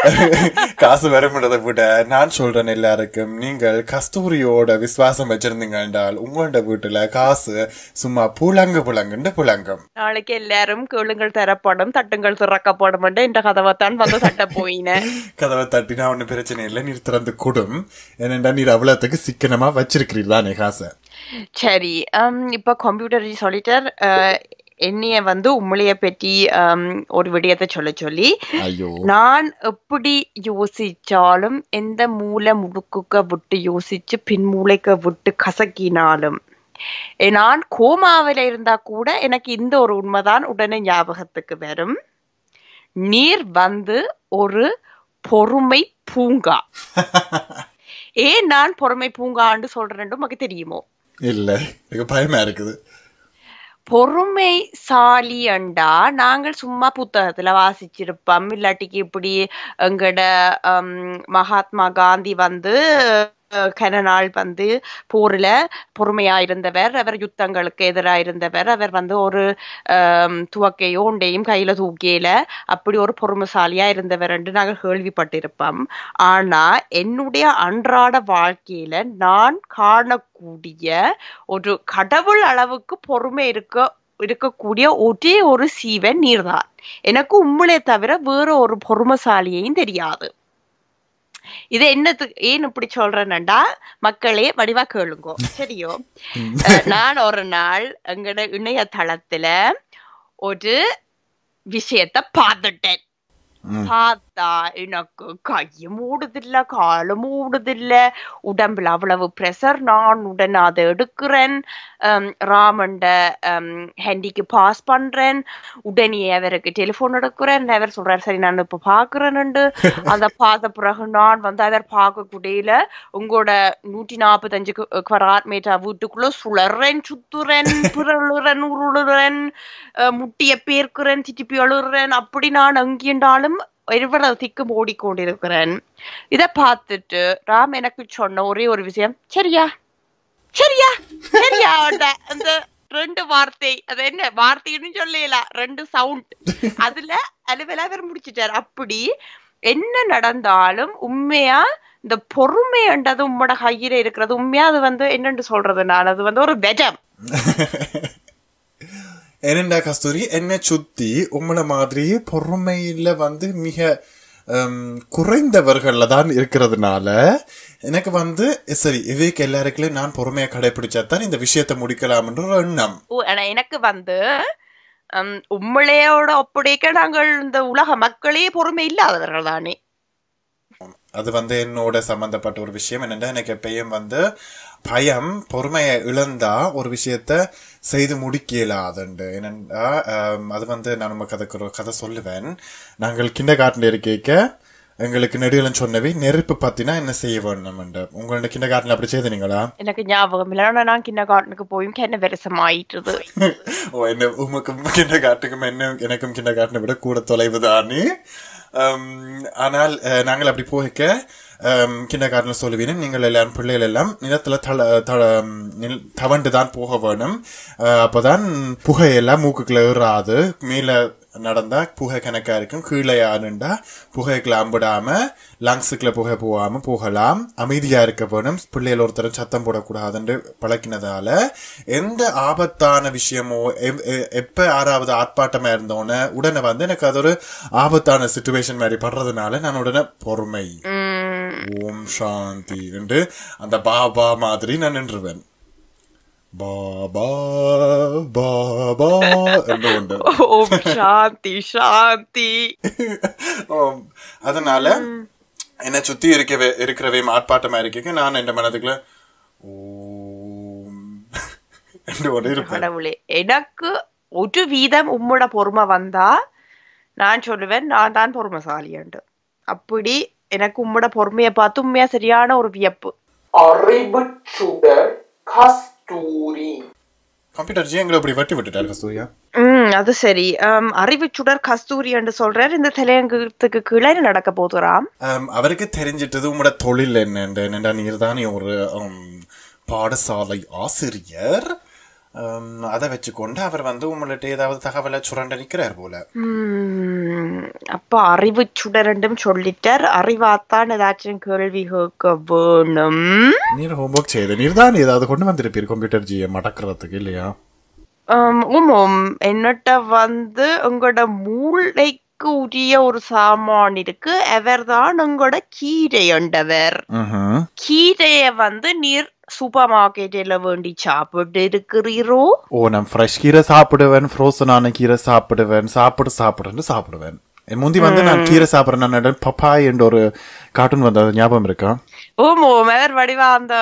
காசு முடியாத விட நான் சொல்றேன் எல்லாருக்கும் நீங்கள் கஸ்தூரியோட விசுவாசம் வச்சிருந்தீங்க என்றால் உங்களோட வீட்டுல காசு சும்மா புலங்கு புலங்குண்டு புலங்கும் நாளைக்கு எல்லாரும் கேளுங்கள் தரப்படும் தட்டுங்கள் திறக்கப்படும் என்று இந்த கதவைத்தான் வந்து தட்ட போயின கதவை தட்டினா ஒன்றும் பிரச்சனை இல்லை நீர் திறந்து கூடும் ஏனென்றா நீர் அவ்வளவுக்கு சிக்கனமா வச்சிருக்கிறீர் தானே காசை சரி இப்போ கம்ப்யூட்டர் சொல்லிட்டார் என்னைய வந்து உம்மளைய பற்றி ஒரு விடயத்தை சொல்ல சொல்லி நான் எப்படி யோசிச்சாலும் எந்த மூளை முடுக்குக்க விட்டு யோசிச்சு பின் மூளைக்க விட்டு கசக்கினாலும் நான் கோமாவில இருந்தா கூட எனக்கு இந்த ஒரு உண்மைதான் உடனே ஞாபகத்துக்கு வரும் நீர் வந்து ஒரு பொறுமை பூங்கா ஏன் நான் பொறுமை பூங்கான்னு சொல்றேன் உமக்கு தெரியுமோ இல்ல எனக்கு பயமா இருக்குது சாலி அண்டா நாங்கள் சும்மா புத்தகத்துல வாசிச்சிருப்போம் இல்லாட்டிக்கு இப்படி எங்கட மகாத்மா காந்தி வந்து கனநாள் வந்து போர்ல பொறுமையா இருந்தவர் அவர் யுத்தங்களுக்கு எதிராக இருந்தவர் அவர் வந்து ஒரு துவக்கையோ உண்டையும் கையில தூக்கியில அப்படி ஒரு பொறுமைசாலியா இருந்தவர் என்று நாங்கள் கேள்விப்பட்டிருப்போம் ஆனா என்னுடைய அன்றாட வாழ்க்கையில நான் காணக்கூடிய ஒரு கடவுள் அளவுக்கு பொறுமை இருக்க இருக்கக்கூடிய ஒரே ஒரு சீவன் நீர்தான் எனக்கு உம்மிலே தவிர வேற ஒரு பொறுமசாலியையும் தெரியாது இது என்னத்துக்கு ஏன் இப்படி சொல்றேன்னா மக்களே வடிவா கேளுங்கோ சரியோ நான் ஒரு நாள் எங்கட இணையதளத்துல ஒரு விஷயத்த பார்த்துட்டேன் பார்த்தா எனக்கு கை மூடுதில்ல காலு மூடுதில்ல உடம்புல அவ்வளவு பிரஷர் நான் உடனே அதை எடுக்கிறேன் ராமண்ட ஹண்டிக்கு பாஸ் பண்றேன் உடனே அவருக்கு டெலிஃபோன் எடுக்கிறேன் அவர் சொல்றாரு சரி நான் இப்ப பாக்குறேன்ண்டு அதை பார்த்த பிறகு நான் வந்து அவர் பார்க்கக்கூடியில உங்களோட நூற்றி நாற்பத்தஞ்சு குவராட் மீட்டர் வீட்டுக்குள்ள சுழறேன் சுத்துறேன் பிறழுறேன் உருளுறேன் முட்டிய பேர்க்குறேன் திருப்பி அழுறேன் அப்படி நான் எங்கேண்டாலும் எவ்வளவுக்கும் ஓடிக்கொண்டிருக்கிறேன் இதை பார்த்துட்டு ராம் எனக்கு சொன்ன ஒரே ஒரு விஷயம் சரியா சரியா சரியா அந்த ரெண்டு வார்த்தை அது என்ன வார்த்தைன்னு சொல்லல ரெண்டு சவுண்ட் அதுல அலுவலா அவர் முடிச்சிட்டாரு அப்படி என்ன நடந்தாலும் உண்மையா இந்த பொறுமைன்றது உம்மோட கையில இருக்கிறது உண்மையா அது வந்து என்னன்னு சொல்றதுனால அது வந்து ஒரு வெஜம் என்னண்டா கஸ்தூரி என்னை சுத்தி உங்களை மாதிரி பொறுமையில வந்து மிக குறைந்தவர்கள்ல தான் இருக்கிறதுனால எனக்கு வந்து சரி இவைக்கு எல்லாருக்குமே நான் பொறுமையா தான் இந்த விஷயத்த முடிக்கலாம்ன்ற என்ற எண்ணம் எனக்கு வந்து உம்மளையோட ஒப்படைக்க நாங்கள் இந்த உலக மக்களே பொறுமை இல்லாதவர்கள் தானே அது வந்து என்னோட சம்மந்தப்பட்ட ஒரு விஷயம் என்னென்னா எனக்கு எப்பயும் வந்து பயம் பொறுமையை இழந்தா ஒரு விஷயத்த செய்து முடிக்க இயலாதுண்டு என்னென்னா அது வந்து நான் நம்ம கதைக்கு கதை சொல்லுவேன் நாங்கள் கிண்ட காட்டில் இருக்க எங்களுக்கு நெடுகளும் சொன்னவை நெருப்பு பார்த்தினா என்ன செய்ய வேணும்ண்டு உங்களோட கிண்ட கார்டன் அப்படி செய்தீங்களா எனக்கு ஞாபகம் இல்லை நான் கிண்ட கார்டனுக்கு போயும் என்ன விரசமாயிட்டது ஓ என்ன உமக்கும் கிண்ட காட்டுக்கும் என்ன எனக்கும் கிண்ட காட்டினை விட கூட தொலைவு தானே ஆனால் நாங்கள் அப்படி போய்க்க கிண்டர் கார்டனில் சொல்லுவீனும் நீங்கள் எல்லாரும் பிள்ளைகள் எல்லாம் நிலத்தில் தள தள தவண்டு தான் போக வேணும் அப்போ தான் புகையெல்லாம் மூக்குக்குள்ள ஏறாது மேலே நடந்தால் புகை கணக்கா இருக்கும் கீழே யாருண்டா புகை கிளம்பிடாமல் லங்ஸுக்குள்ள புகை போகாமல் போகலாம் அமைதியாக இருக்க போனும் பிள்ளைகள் ஒருத்தரும் சத்தம் போடக்கூடாதுன்னு பழக்கினதால எந்த ஆபத்தான விஷயமோ எப்போ யாராவது ஆர்ப்பாட்டமாக இருந்தோன்னு உடனே வந்து எனக்கு அது ஒரு ஆபத்தான சுச்சுவேஷன் மாதிரி படுறதுனால நான் உடனே பொறுமை ஓம் சாந்தி என்று அந்த பாபா மாதிரி நான் நின்றுவேன் Ba ba ba ba என்று ஓம் சாந்தி சாந்தி ஓம் அதனால என்னை சுத்தி இருக்கவே இருக்கிறவே ஆர்ப்பாட்டமா இருக்க நான் என் மனதுக்குள்ள ஓம் என்று எனக்கு ஒரு வீதம் உம்மோட பொறுமை வந்தா நான் சொல்லுவேன் நான் தான் பொறுமைசாலி என்று அப்படி எனக்கு உம்மோட பொறுமையை பார்த்து உண்மையா சரியான ஒரு வியப்பு அறிவு சுடர் கஸ்தூரி கம்ப்யூட்டர் வெட்டி விட்டுட்டாரு கஸ்தூரியா ம் அது சரி அறிவு சுடர் கஸ்தூரி என்று சொல்றாரு இந்த தலையங்கத்துக்கு கீழே நடக்க போகிறாம் அவருக்கு தெரிஞ்சிட்டது உங்களோட தொழில் என்னென்ற நீர் நீர்தானே ஒரு பாடசாலை ஆசிரியர் அதை வச்சுக்கொண்டு அவர் வந்து உங்கள்ட்ட ஏதாவது தகவலை சுரண்ட சுரண்டளிக்கிறார் போல அப்போ அறிவு சுடரண்டும் சொல்லிட்டார் அறிவாத்தான் ஏதாச்சும் கேள்வி கேட்க வேணும் நீர் ஹோம்ஒர்க் செய்த நீர் தான் ஏதாவது கொண்டு வந்திருப்பீர் கம்ப்யூட்டர் ஜியை மடக்கிறதுக்கு இல்லையா ஆமாம் என்னட்ட வந்து உங்களோட மூளை உரிய ஒரு சாமான் இருக்கு அவர் தான் உங்களோட கீரை உண்டவர் கீரைய வந்து நீர் சூப்பர் மார்க்கெட்ல வேண்டி சாப்பிட்டு இருக்கிறீரோ ஓ நான் ஃப்ரெஷ் கீரை சாப்பிடுவேன் ஃப்ரோசனான கீரை சாப்பிடுவேன் சாப்பிட்டு சாப்பிடுன்னு சாப்பிடுவேன் முந்தி வந்து நான் கீரை சாப்பிடுறேன் நான் பப்பாய் என்ற ஒரு கார்ட்டூன் வந்தது ஞாபகம் இருக்கா ஓமோ மேர் வடிவா அந்த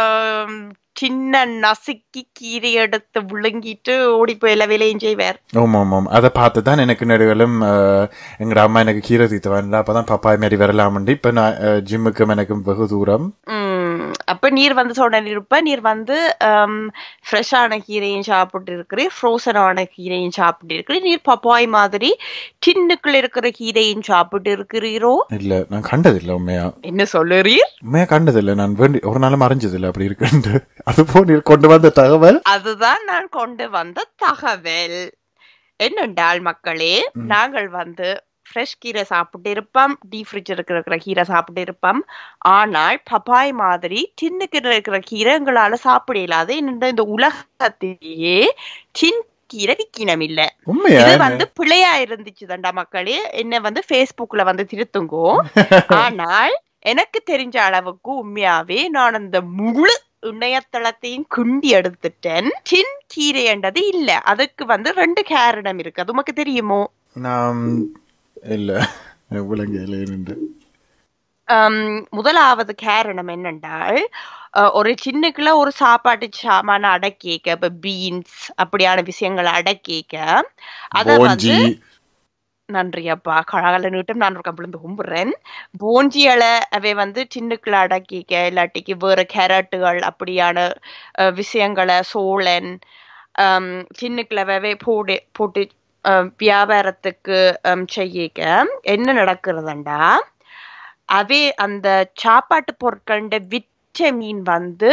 சின்ன நசுக்கி கீரை எடுத்து விழுங்கிட்டு ஓடி போய் எல்லாம் விலையும் செய்வார் ஆமாம் ஆமாம் அதை பார்த்து தான் எனக்கு நடுவிலும் எங்கட அம்மா எனக்கு கீரை தீத்துவான்ல அப்பதான் தான் பப்பாய் மாரி வரலாமண்டி இப்போ நான் ஜிம்முக்கும் எனக்கு வெகு தூரம் அப்போ நீர் வந்து சொன்ன இருப்ப நீர் வந்து ஃப்ரெஷ்ஷான கீரையும் சாப்பிட்டு இருக்கிறீர் ஃப்ரோசனான கீரையும் சாப்பிட்டு இருக்கிறீர் நீர் பப்பாய் மாதிரி டின்னுக்குள்ள இருக்கிற கீரையும் சாப்பிட்டு இருக்கிறீரோ இல்ல நான் கண்டதில்லை உண்மையா என்ன சொல்லுறீர் உண்மையா கண்டதில்லை நான் வேண்டி ஒரு நாள் மறைஞ்சதில்லை அப்படி இருக்கு அது நீர் கொண்டு வந்த தகவல் அதுதான் நான் கொண்டு வந்த தகவல் என்னென்றால் மக்களே நாங்கள் வந்து ஃப்ரெஷ் கீரை சாப்பிட்டு இருப்போம் டீப் ஃப்ரிட்ஜ் இருக்கிற கீரை சாப்பிட்டு இருப்போம் ஆனால் பப்பாய் மாதிரி சின்ன கீரை இருக்கிற கீரை எங்களால் சாப்பிட இல்லாத இந்த உலகத்திலேயே சின் கீரை விக்கினம் இல்ல இது வந்து பிழையா இருந்துச்சு தண்டா மக்களே என்ன வந்து ஃபேஸ்புக்கில் வந்து திருத்துங்கோ ஆனால் எனக்கு தெரிஞ்ச அளவுக்கு உண்மையாவே நான் அந்த முழு இணையதளத்தையும் குண்டி எடுத்துட்டேன் சின் என்றது இல்ல அதுக்கு வந்து ரெண்டு கேரடம் இருக்கு அது உமக்கு தெரியுமோ இல்ல முதலாவது காரணம் என்னென்றால் ஒரு சின்னக்குள்ள ஒரு சாப்பாட்டு சாமான அடக்கிக்க இப்ப பீன்ஸ் அப்படியான விஷயங்களை அடக்கிக்க அத வந்து நன்றி அப்பா கழகல நீட்டம் நான் ஒரு கம்பிலிருந்து கும்பிடுறேன் போஞ்சியலை அவை வந்து சின்னுக்குள்ள அடக்கிக்க இல்லாட்டிக்கு வேற கேரட்டுகள் அப்படியான விஷயங்களை சோழன் சின்னக்குள்ளவே போடு போட்டு வியாபாரத்துக்கு செய்யிக்க என்ன நடக்கிறதுண்டா அவே அந்த சாப்பாட்டு பொருட்கள விற்ற மீன் வந்து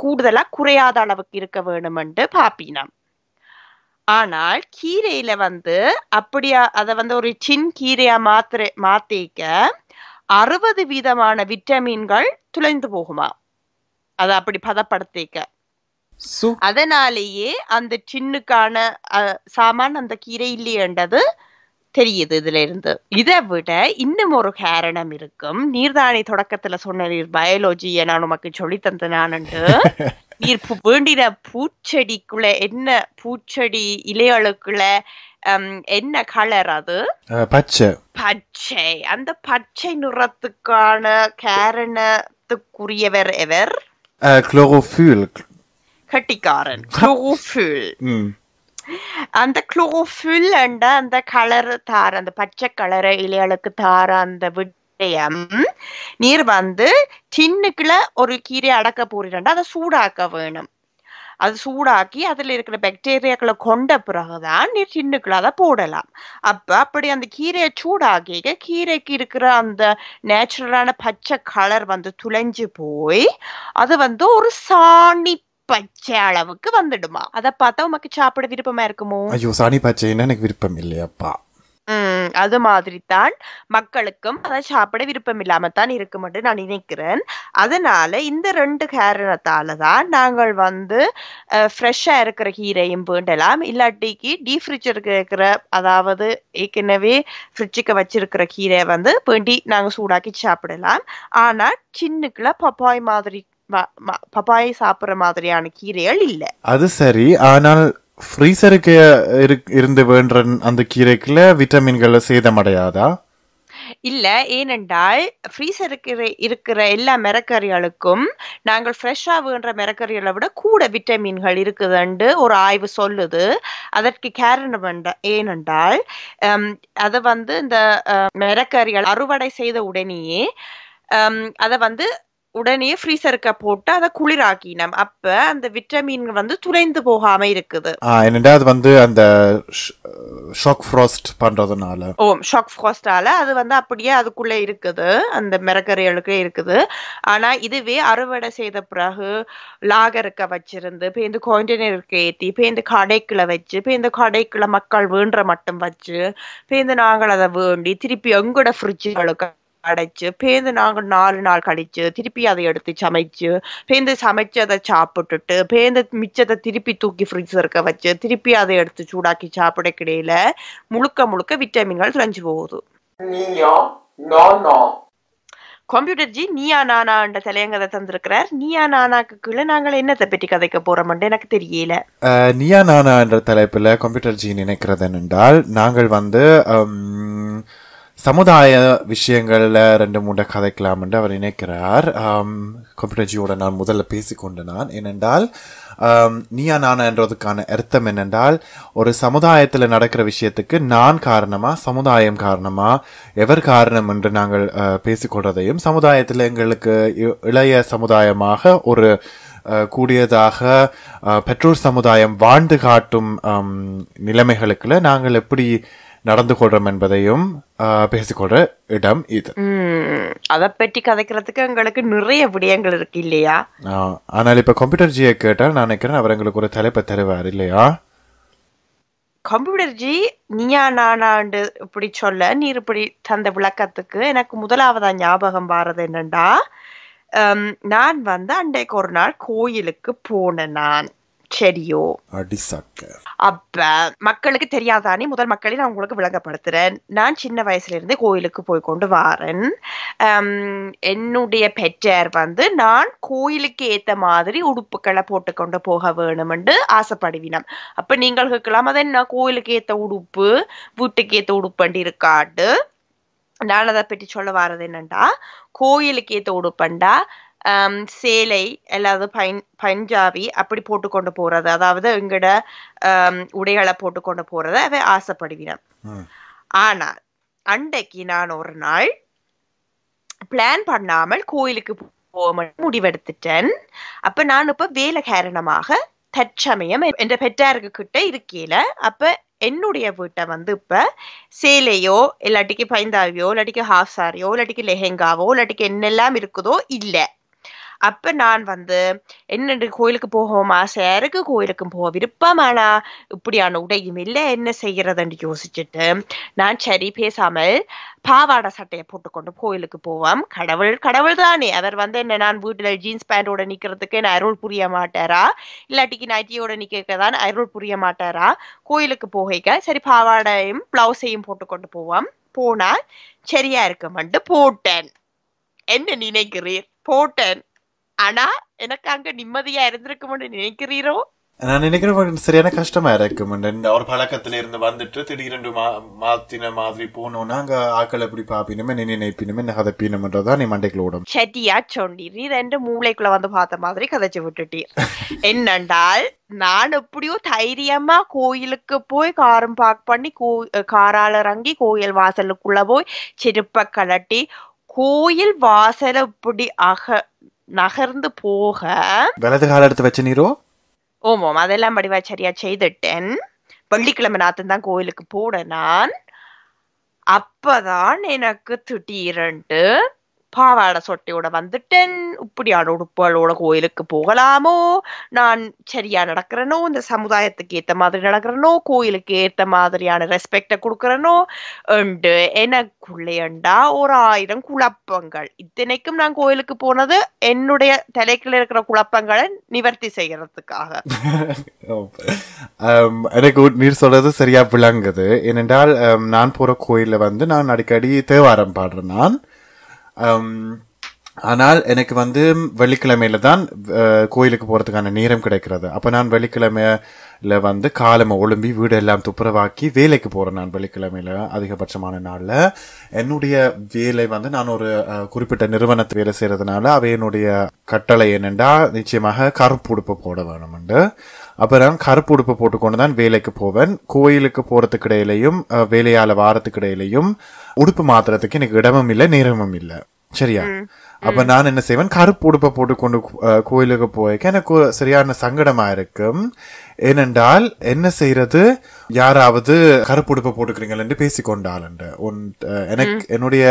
கூடுதலா குறையாத அளவுக்கு இருக்க வேணுமென்று பாப்பினம் ஆனால் கீரையில வந்து அப்படியா அதை வந்து ஒரு சின் கீரையா மாத்திர மாத்திக்க அறுபது விதமான விட்டமின்கள் துளைந்து போகுமா அதை அப்படி பதப்படுத்திக்க அதனாலேயே அந்த டின்னுக்கான சாமான் அந்த கீரை இல்லையன்றது தெரியுது இதுல இருந்து இதை விட இன்னும் ஒரு காரணம் இருக்கும் நீர்தானி தொடக்கத்துல சொன்ன நீர் பயாலஜியை நான் உமக்கு சொல்லி தந்தனான்ட்டு நீர் வேண்டின பூச்செடிக்குள்ள என்ன பூச்செடி இலைகளுக்குள்ள என்ன கலர் அது பச்சை பச்சை அந்த பச்சை நிறத்துக்கான காரணத்துக்குரியவர் எவர் குளோரோஃபியூல் கட்டிக்காரன் குளோரோஃபில் அந்த குளோரோஃபில் அந்த அந்த கலர் தார அந்த பச்சை கலர் இலையளுக்கு தார அந்த விடயம் நீர் வந்து சின்னுக்குள்ள ஒரு கீரை அடக்க போறீங்க அதை சூடாக்க வேணும் அது சூடாக்கி அதில் இருக்கிற பாக்டீரியாக்களை கொண்ட பிறகுதான் நீர் சின்னுக்குள்ள அதை போடலாம் அப்போ அப்படி அந்த கீரையை சூடாக்கிக்க கீரைக்கு இருக்கிற அந்த நேச்சுரலான பச்சை கலர் வந்து துளைஞ்சு போய் அது வந்து ஒரு சாணி பச்சை அளவுக்கு வந்துடுமா அத பார்த்தா உமக்கு சாப்பிட விருப்பமா இருக்குமோ ஐயோ சாணி பச்சைன்னா எனக்கு விருப்பம் இல்லையாப்பா அது மாதிரி தான் மக்களுக்கும் அதை சாப்பிட விருப்பம் இல்லாம தான் இருக்கும் நான் நினைக்கிறேன் அதனால இந்த ரெண்டு காரணத்தால தான் நாங்கள் வந்து ஃப்ரெஷ்ஷா இருக்கிற கீரையும் வேண்டலாம் இல்லாட்டிக்கு டீப் ஃப்ரிட்ஜ் இருக்கிற அதாவது ஏற்கனவே ஃப்ரிட்ஜுக்கு வச்சிருக்கிற கீரை வந்து வேண்டி நாங்கள் சூடாக்கி சாப்பிடலாம் ஆனா சின்னுக்குள்ள பப்பாய் மாதிரி பப்பாயை சாப்பிட்ற மாதிரியான கீரைகள் இல்லை அது சரி ஆனால் ஃப்ரீசருக்கு இருந்து வேண்ட அந்த கீரைக்குள்ள விட்டமின்களை சேதமடையாதா இல்லை ஏனென்றால் ஃப்ரீசருக்கு இருக்கிற எல்லா மரக்கறிகளுக்கும் நாங்கள் ஃப்ரெஷ்ஷாக வேண்ட மிரக்கறிகளை விட கூட விட்டமின்கள் இருக்குதுண்டு ஒரு ஆய்வு சொல்லுது அதற்கு காரணம் ஏனென்றால் அதை வந்து இந்த மெரக்கரிகள் அறுவடை செய்த உடனேயே அதை வந்து உடனே ஃப்ரீசருக்க போட்டு அதை குளிராக்கினோம் அப்ப அந்த விட்டமின் வந்து துளைந்து போகாம இருக்குது என்னடா அது வந்து அந்த ஷாக் ஃப்ராஸ்ட் பண்றதுனால ஓ ஷாக் ஃப்ராஸ்டால அது வந்து அப்படியே அதுக்குள்ள இருக்குது அந்த மிரக்கரைகளுக்கு இருக்குது ஆனா இதுவே அறுவடை செய்த பிறகு லாகருக்க வச்சிருந்து இப்போ இந்த கொண்டனருக்கு ஏற்றி இப்போ இந்த கடைக்குள்ள வச்சு இப்போ இந்த கடைக்குள்ள மக்கள் வேண்ட மட்டும் வச்சு இப்போ இந்த நாங்கள் அதை வேண்டி திருப்பி எங்கூட ஃப்ரிட்ஜுகளுக்கு அடைச்சு பேருந்து நாங்கள் நாலு நாள் கழிச்சு திருப்பி அதை எடுத்து சமைச்சு பேருந்து சமைச்சு அதை சாப்பிட்டுட்டு பேருந்து மிச்சத்தை திருப்பி தூக்கி ஃப்ரிட்ஜ் இருக்க வச்சு திருப்பி அதை எடுத்து சூடாக்கி சாப்பிட கிடையில முழுக்க முழுக்க விட்டமின்கள் குறைஞ்சு போகுது கம்ப்யூட்டர் ஜி நீயா நானா என்ற தலையங்கதை தந்திருக்கிறார் நீயா நானாக்கு கீழே நாங்கள் என்னத்தை பற்றி கதைக்க போறோம்னு எனக்கு தெரியல நீயா நானா என்ற தலைப்பில் கம்ப்யூட்டர் ஜி நினைக்கிறது என்றால் நாங்கள் வந்து சமுதாய விஷயங்களில் ரெண்டு மூன்று கதைக்கலாம் என்று அவர் நினைக்கிறார் கம்ப்யூட்டர்ஜியோட நான் முதல்ல பேசிக்கொண்டு நான் ஏனென்றால் நீயா நானா என்றதுக்கான அர்த்தம் என்னென்றால் ஒரு சமுதாயத்தில் நடக்கிற விஷயத்துக்கு நான் காரணமாக சமுதாயம் காரணமாக எவர் காரணம் என்று நாங்கள் பேசிக்கொள்றதையும் சமுதாயத்தில் எங்களுக்கு இளைய சமுதாயமாக ஒரு கூடியதாக பெற்றோர் சமுதாயம் வாழ்ந்து காட்டும் நிலைமைகளுக்குள்ள நாங்கள் எப்படி நடந்து கொள்றோம் என்பதையும் பேசிக்கொள்ற இடம் இது அதை பற்றி கதைக்கிறதுக்கு எங்களுக்கு நிறைய விடயங்கள் இருக்கு இல்லையா ஆனால் இப்ப கம்ப்யூட்டர் ஜியை கேட்டால் நான் நினைக்கிறேன் அவர் எங்களுக்கு ஒரு தலைப்பை தருவார் இல்லையா கம்ப்யூட்டர் ஜி நீயா நானாண்டு இப்படி சொல்ல நீர் இப்படி தந்த விளக்கத்துக்கு எனக்கு முதலாவதா ஞாபகம் வாரது என்னண்டா நான் வந்து அன்றைக்கு ஒரு நாள் கோயிலுக்கு போனேன் நான் செடியோ அப்ப மக்களுக்கு தெரியாதானே முதல் மக்களை நான் உங்களுக்கு விளங்கப்படுத்துறேன் நான் சின்ன வயசுல இருந்தே கோயிலுக்கு போய் கொண்டு வாரேன் என்னுடைய பெற்றார் வந்து நான் கோயிலுக்கு ஏத்த மாதிரி உடுப்புகளை போட்டுக்கொண்டு போக வேணும் என்று ஆசைப்படுவினம் அப்ப நீங்கள் கேட்கலாம் அதை என்ன கோயிலுக்கு ஏத்த உடுப்பு வீட்டுக்கு ஏத்த உடுப்புன்ட்டு இருக்காட்டு நான் அதை பற்றி சொல்ல வர்றது என்னண்டா கோயிலுக்கு ஏத்த உடுப்பண்டா சேலை அல்லது பைன் பஞ்சாபி அப்படி போட்டு கொண்டு போறது அதாவது எங்கட உடைகளை போட்டு கொண்டு போறத அவ ஆசைப்படுவினான் ஆனால் அன்றைக்கு நான் ஒரு நாள் பிளான் பண்ணாமல் கோயிலுக்கு போக முடிவெடுத்துட்டேன் அப்ப நான் இப்ப வேலை காரணமாக தற்சமயம் என்ற பெற்றாருக்கு கிட்ட இருக்கையில அப்ப என்னுடைய வீட்டை வந்து இப்ப சேலையோ இல்லாட்டிக்கு பைந்தாவியோ இல்லாட்டிக்கு ஹாஃப் சாரியோ இல்லாட்டிக்கு லெஹெங்காவோ இல்லாட்டிக்கு என்னெல்லாம் இருக்குதோ இல்லை அப்ப நான் வந்து என்ன கோயிலுக்கு போகவும் ஆசையா இருக்கு கோயிலுக்கு போக விருப்பமானா இப்படியான உடையும் இல்லை என்ன செய்யறதுன்னு யோசிச்சுட்டு நான் சரி பேசாமல் பாவாடை சட்டையை போட்டுக்கொண்டு கோயிலுக்கு போவோம் கடவுள் கடவுள் தானே அவர் வந்து என்ன நான் வீட்டுல ஜீன்ஸ் பேண்டோட நிக்கிறதுக்கு நான் அருள் புரிய மாட்டாரா இல்லாட்டிக்கு நைட்டியோட நிக்கிறதான் அருள் புரிய மாட்டாரா கோயிலுக்கு போகைக்க சரி பாவாடையும் பிளவுஸையும் போட்டுக்கொண்டு போவோம் போனால் சரியா இருக்குமெண்டு போட்டேன் என்ன நினைக்கிறீர் போட்டேன் ஆனா எனக்கு அங்க நிம்மதியா இருந்திருக்கும்னு நினைக்கிறீரோ நான் நினைக்கிறேன் சரியான கஷ்டமா இருக்கும் ஒரு பழக்கத்துல இருந்து வந்துட்டு திடீரென்று மா மாத்தின மாதிரி போனோம்னா அங்க ஆக்கள் எப்படி பாப்பினுமே நினைப்பினுமே கதைப்பினும்ன்றதான் நீ மண்டைக்குள்ள ஓடும் சட்டியா நீ ரெண்டு மூளைக்குள்ள வந்து பார்த்த மாதிரி கதைச்சு விட்டுட்டி என்னென்றால் நான் எப்படியோ தைரியமா கோயிலுக்கு போய் காரும் பார்க் பண்ணி கோ காரால் இறங்கி கோயில் வாசலுக்குள்ள போய் செருப்பை கலட்டி கோயில் வாசலை இப்படி அக நகர்ந்து போக வலது கால எடுத்து வச்ச நீரோ ஓமோ அதெல்லாம் படிவாச்சாரியா செய்துட்டேன் வெள்ளிக்கிழமை நாத்தம் தான் கோயிலுக்கு போட நான் அப்பதான் எனக்கு திடீரென்று பாவாடை சொட்டையோட வந்துட்டேன் இப்படியான உடுப்புகளோட கோயிலுக்கு போகலாமோ நான் சரியா நடக்கிறனோ இந்த சமுதாயத்துக்கு ஏற்ற மாதிரி நடக்கிறனோ கோயிலுக்கு ஏற்ற மாதிரியான ரெஸ்பெக்ட கொடுக்குறனோ அண்டு எனக்குள்ளேண்டா ஒரு ஆயிரம் குழப்பங்கள் இத்தனைக்கும் நான் கோயிலுக்கு போனது என்னுடைய தலைக்கில் இருக்கிற குழப்பங்களை நிவர்த்தி செய்யறதுக்காக um, எனக்கு நீர் சொல்றது சரியா விளங்குது ஏனென்றால் um, நான் போற கோயில வந்து நான் அடிக்கடி தேவாரம் பாடுறேன் நான் ஆனால் எனக்கு வந்து வெள்ளிக்கிழமையில தான் கோயிலுக்கு போகிறதுக்கான நேரம் கிடைக்கிறது அப்போ நான் வெள்ளிக்கிழமையில வந்து காலமை ஒழும்பி வீடு எல்லாம் துப்புரவாக்கி வேலைக்கு போகிறேன் நான் வெள்ளிக்கிழமையில அதிகபட்சமான நாளில் என்னுடைய வேலை வந்து நான் ஒரு குறிப்பிட்ட நிறுவனத்து வேலை செய்கிறதுனால அவை என்னுடைய கட்டளை என்னென்றா நிச்சயமாக கருப்பு உடுப்பு போட வேணும்ண்டு அப்புறம் கருப்பு உடுப்பு போட்டுக்கொண்டு தான் வேலைக்கு போவேன் கோயிலுக்கு போறதுக்கு இடையிலையும் வேலையால வாரத்துக்கு இடையிலையும் உடுப்பு மாத்துறதுக்கு எனக்கு இடமும் இல்லை நேரமும் இல்லை சரியா அப்ப நான் என்ன செய்வேன் கருப்பு உடுப்பை போட்டு கொண்டு கோயிலுக்கு போயிருக்க எனக்கு சரியான சங்கடமா இருக்கும் ஏனென்றால் என்ன செய்யறது யாராவது கருப்பு உடுப்பை போட்டுக்கிறீங்கள் என்று பேசிக்கொண்டாள் என்று எனக்கு என்னுடைய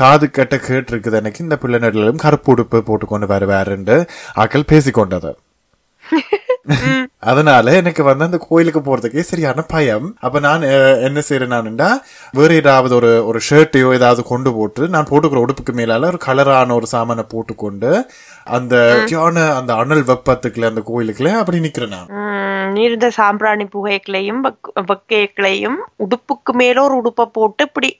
காது கட்ட இருக்குது எனக்கு இந்த பிள்ளைகளும் கருப்பு உடுப்பு போட்டுக்கொண்டு வருவார் என்று ஆக்கள் பேசிக்கொண்டது அதனால எனக்கு வந்து அந்த கோயிலுக்கு போறதுக்கே சரியான பயம் அப்ப நான் என்ன செய்யறேன் வேற ஏதாவது ஒரு ஒரு ஷர்ட்டையோ ஏதாவது கொண்டு போட்டு நான் போட்டுக்கிற உடுப்புக்கு மேலால ஒரு கலரான ஒரு சாமானை போட்டுக்கொண்டு அந்த அந்த அனல் வெப்பத்துக்குள்ள அந்த கோயிலுக்குள்ள அப்படி நிக்கிறேன் நான் நீர்ந்த சாம்பிராணி புகைக்களையும் வெக்கையக்களையும் உடுப்புக்கு மேல ஒரு உடுப்பை போட்டு இப்படி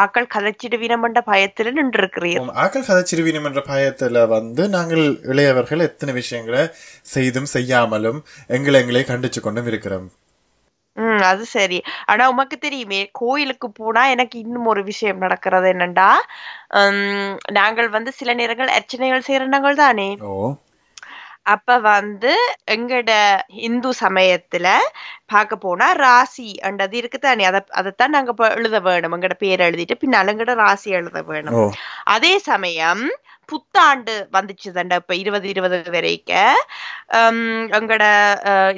ஆக்கள் கதைச்சிடுவீனம் என்ற பயத்தில் நின்றிருக்கிறீர்கள் ஆக்கள் கதைச்சிடுவீனம் என்ற பயத்துல வந்து நாங்கள் இளையவர்கள் எத்தனை விஷயங்களை செய்தும் செய்யாமலும் எங்களை எங்களை கண்டிச்சு கொண்டும் இருக்கிறோம் உம் அது சரி ஆனா உமக்கு தெரியுமே கோயிலுக்கு போனா எனக்கு இன்னும் ஒரு விஷயம் நடக்கிறது என்னண்டா நாங்கள் வந்து சில நேரங்கள் அர்ச்சனைகள் செய்யற நாங்கள் தானே அப்ப வந்து எங்கட இந்து சமயத்துல பார்க்க போனா ராசி இருக்கு தானே அதை அதைத்தான் நாங்க எழுத வேணும் எங்கட பேர் எழுதிட்டு பின்னால எங்கட ராசி எழுத வேணும் அதே சமயம் புத்தாண்டு வந்துச்சு தண்ட இப்ப இருபது இருபது வரைக்க எங்கட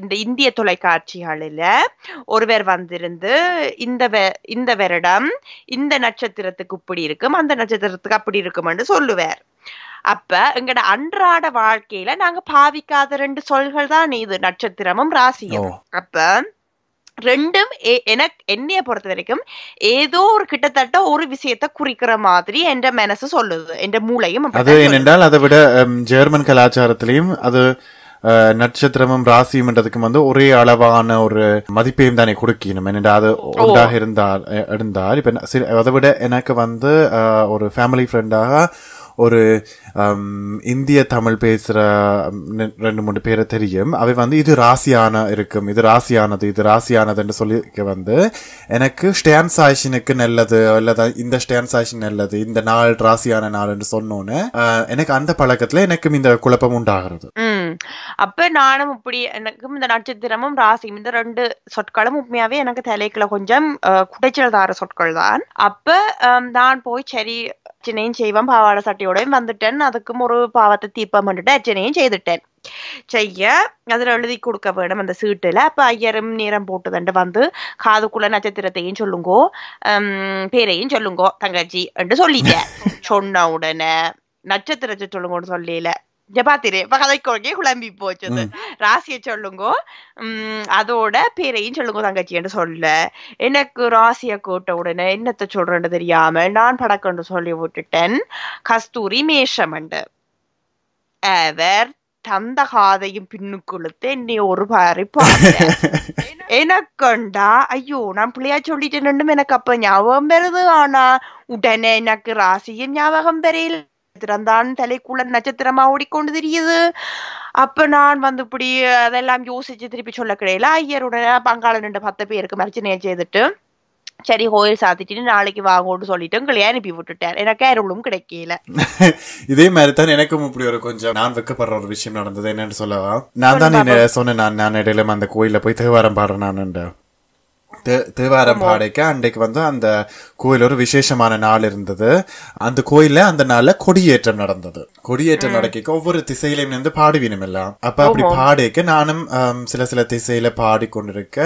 இந்த இந்திய தொலைக்காட்சிகளில ஒருவர் வந்திருந்து இந்த இந்த வருடம் இந்த நட்சத்திரத்துக்கு இப்படி இருக்கும் அந்த நட்சத்திரத்துக்கு அப்படி இருக்கும்னு சொல்லுவார் அப்ப எங்கட அன்றாட வாழ்க்கையில நாங்க பாவிக்காத ரெண்டு சொல்கள் தான் இது நட்சத்திரமும் ராசியும் அப்ப ரெண்டும் என்னைய பொறுத்த வரைக்கும் ஏதோ ஒரு கிட்டத்தட்ட ஒரு விஷயத்த குறிக்கிற மாதிரி என் மனசு சொல்லுது என் மூளையும் அது ஏனென்றால் அதை விட ஜெர்மன் கலாச்சாரத்திலையும் அது நட்சத்திரமும் ராசியும் என்றதுக்கும் வந்து ஒரே அளவான ஒரு மதிப்பையும் தானே கொடுக்கணும் ஏனென்றால் அது ஒன்றாக இருந்தால் இருந்தால் இப்ப அதை விட எனக்கு வந்து ஒரு ஃபேமிலி ஃப்ரெண்டாக ஒரு um, இந்திய தமிழ் பேசுகிற um, ரெண்டு மூணு பேரை தெரியும் அவை வந்து இது ராசியான இருக்கும் இது ராசியானது இது ராசியானதுன்னு சொல்லி வந்து எனக்கு ஸ்டேன் சாய்ஷனுக்கு நல்லது அல்லது இந்த ஸ்டேன் சாய்ஷன் நல்லது இந்த நாள் ராசியான நாள்னு சொன்னோன்னு எனக்கு அந்த பழக்கத்தில் எனக்கும் இந்த குழப்பம் உண்டாகிறது அப்ப நானும் இப்படி எனக்கும் இந்த நட்சத்திரமும் ராசியும் இந்த ரெண்டு சொற்களும் உண்மையாவே எனக்கு தலைக்குள்ள கொஞ்சம் குடைச்சல் தார சொற்கள் தான் அப்ப நான் போய் சரி അച്ഛനെയും ചെയ്വൻ പാവാട சட்டையோடையும் வந்துட்டேன் அதுக்கும் ஒரு பாவத்தை தீப்பம் பண்ணிட்டு அச்சனையும் செய்துட்டேன் செய்ய அதில் எழுதி கொடுக்க வேணும் அந்த சீட்டில் அப்போ ஐயரும் நேரம் போட்டு தண்டு வந்து காதுக்குள்ள நட்சத்திரத்தையும் சொல்லுங்கோ பேரையும் சொல்லுங்கோ தங்கச்சி என்று சொல்லிட்டேன் சொன்ன உடனே நட்சத்திரத்தை சொல்லுங்கன்னு சொல்லல ஜப்பாத்திரு பகதை கதைக்கோழி குழம்பி போச்சு ராசியை சொல்லுங்க உம் அதோட பேரையும் சொல்லுங்க தங்கச்சின்னு சொல்ல எனக்கு ராசியை கூட்ட உடனே என்னத்தை சொல்றேன்னு தெரியாம நான் படக்கன்று சொல்லி விட்டுட்டேன் கஸ்தூரி மேஷமண்டு அவர் தந்த காதையும் பின்னுக்குழுத்து என்னை ஒரு பாரி எனக்குண்டா ஐயோ நான் பிள்ளையா சொல்லிட்டு எனக்கு அப்ப ஞாபகம் வருது ஆனா உடனே எனக்கு ராசியும் ஞாபகம் வரையில நட்சத்திரம் தான் தலைக்குள்ள நட்சத்திரமா ஓடிக்கொண்டு தெரியுது அப்ப நான் வந்து இப்படி அதெல்லாம் யோசிச்சு திருப்பி சொல்ல கிடையில ஐயருடைய பங்காளன் நின்று பத்து பேருக்கு மர்ச்சனையை செய்துட்டு சரி கோயில் சாத்திட்டு நாளைக்கு வாங்கோன்னு சொல்லிட்டு உங்களை அனுப்பி விட்டுட்டார் எனக்கு அருளும் கிடைக்கல இதே மாதிரி தான் எனக்கும் இப்படி ஒரு கொஞ்சம் நான் வைக்கப்படுற ஒரு விஷயம் நடந்தது என்னன்னு சொல்லவா நான் தான் சொன்னேன் நான் நான் இடையில அந்த கோயில போய் தேவாரம் பாடுறேன் நான் திருவாரம் பாடைக்கு அன்றைக்கு வந்து அந்த கோயில் ஒரு விசேஷமான நாள் இருந்தது அந்த கோயில்ல அந்த நாள்ல கொடியேற்றம் நடந்தது கொடியேற்றம் நடக்க ஒவ்வொரு திசையிலையும் இருந்து பாடுவீனும் எல்லாம் அப்ப அப்படி பாடிக்க நானும் சில சில திசையில பாடிக்கொண்டிருக்க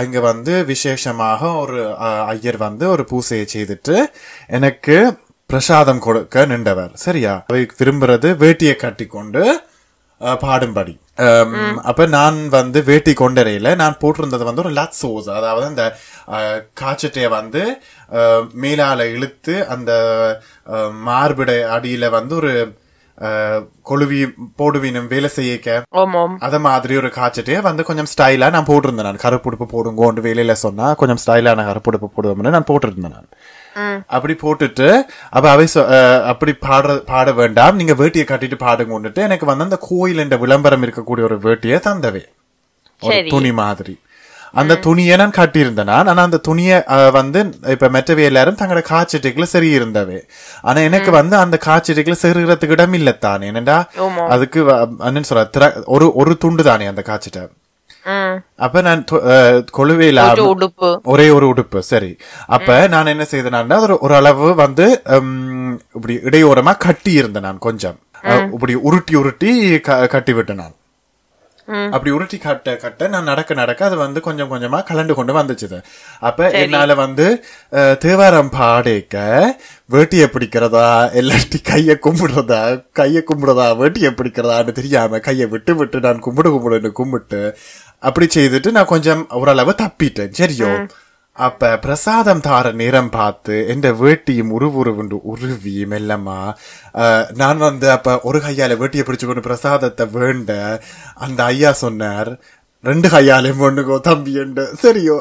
அங்க வந்து விசேஷமாக ஒரு ஐயர் வந்து ஒரு பூசையை செய்துட்டு எனக்கு பிரசாதம் கொடுக்க நின்றவர் சரியா அவை விரும்புறது வேட்டியை கட்டி கொண்டு பாடும்படி Um, mm. அப்ப நான் வந்து வேட்டி கொண்டறையில நான் போட்டிருந்தது வந்து ஒரு லக்ஸோஸ் அதாவது அந்த காய்ச்சட்டைய வந்து மேலால இழுத்து அந்த மார்பிட அடியில வந்து ஒரு கொழுவி போடுவீனும் வேலை செய்யக்க அத மாதிரி ஒரு காய்ச்சிட்டு வந்து கொஞ்சம் ஸ்டைலா நான் போட்டிருந்தேன் நான் கருப்புடுப்பு போடுங்கோன்னு வேலையில சொன்னா கொஞ்சம் ஸ்டைலான கருப்புடுப்பு போடுவோம்னு நான் போட்டிருந்தேன் நான் அப்படி போட்டுட்டு அப்ப அவை அப்படி பாடுற பாட வேண்டாம் நீங்க வேட்டியை கட்டிட்டு பாடுங்கன்னுட்டு எனக்கு வந்து அந்த கோயில் என்ற விளம்பரம் இருக்கக்கூடிய ஒரு வேட்டியை தந்தவே ஒரு துணி மாதிரி அந்த துணியை நான் கட்டியிருந்தேன் ஆனா அந்த துணியை வந்து இப்ப மெட்டவே எல்லாரும் தங்களோட காய்ச்சட்டுக்குள்ள சரி இருந்தவை ஆனா எனக்கு வந்து அந்த காய்ச்சட்டுக்குள்ள செருகிறதுக்கு இடம் இல்லத்தானே என்னடா அதுக்கு என்ன சொல்ற ஒரு ஒரு துண்டு தானே அந்த காய்ச்சிட்ட அப்ப நான் கொழுவையில ஒரே ஒரு உடுப்பு சரி அப்ப நான் என்ன செய்தேன்னா ஒரு அளவு வந்து இப்படி இடையோரமா கட்டி இருந்தேன் நான் கொஞ்சம் இப்படி உருட்டி உருட்டி கட்டி விட்டேன் நான் அப்படி உருட்டி கட்ட கட்ட நான் நடக்க நடக்க அது வந்து கொஞ்சம் கொஞ்சமா கலண்டு கொண்டு வந்துச்சு அப்ப என்னால வந்து தேவாரம் பாடைக்க வேட்டியை பிடிக்கிறதா இல்லாட்டி கைய கும்பிடுறதா கைய கும்பிடுறதா வேட்டியை பிடிக்கிறதான்னு தெரியாம கையை விட்டு விட்டு நான் கும்பிடு கும்பிடுன்னு கும்பிட்டு அப்படி செய்துட்டு நான் கொஞ்சம் ஓரளவு தப்பிட்டேன் சரியோ அப்ப பிரசாதம் தார நேரம் பார்த்து எந்த வேட்டியும் உருவுருவுண்டு உருவி மெல்லமா நான் வந்து அப்ப ஒரு கையால வேட்டியை பிடிச்சு கொண்டு பிரசாதத்தை வேண்ட அந்த ஐயா சொன்னார் ரெண்டு கையாலையும் தம்பி உண்டு சரியோ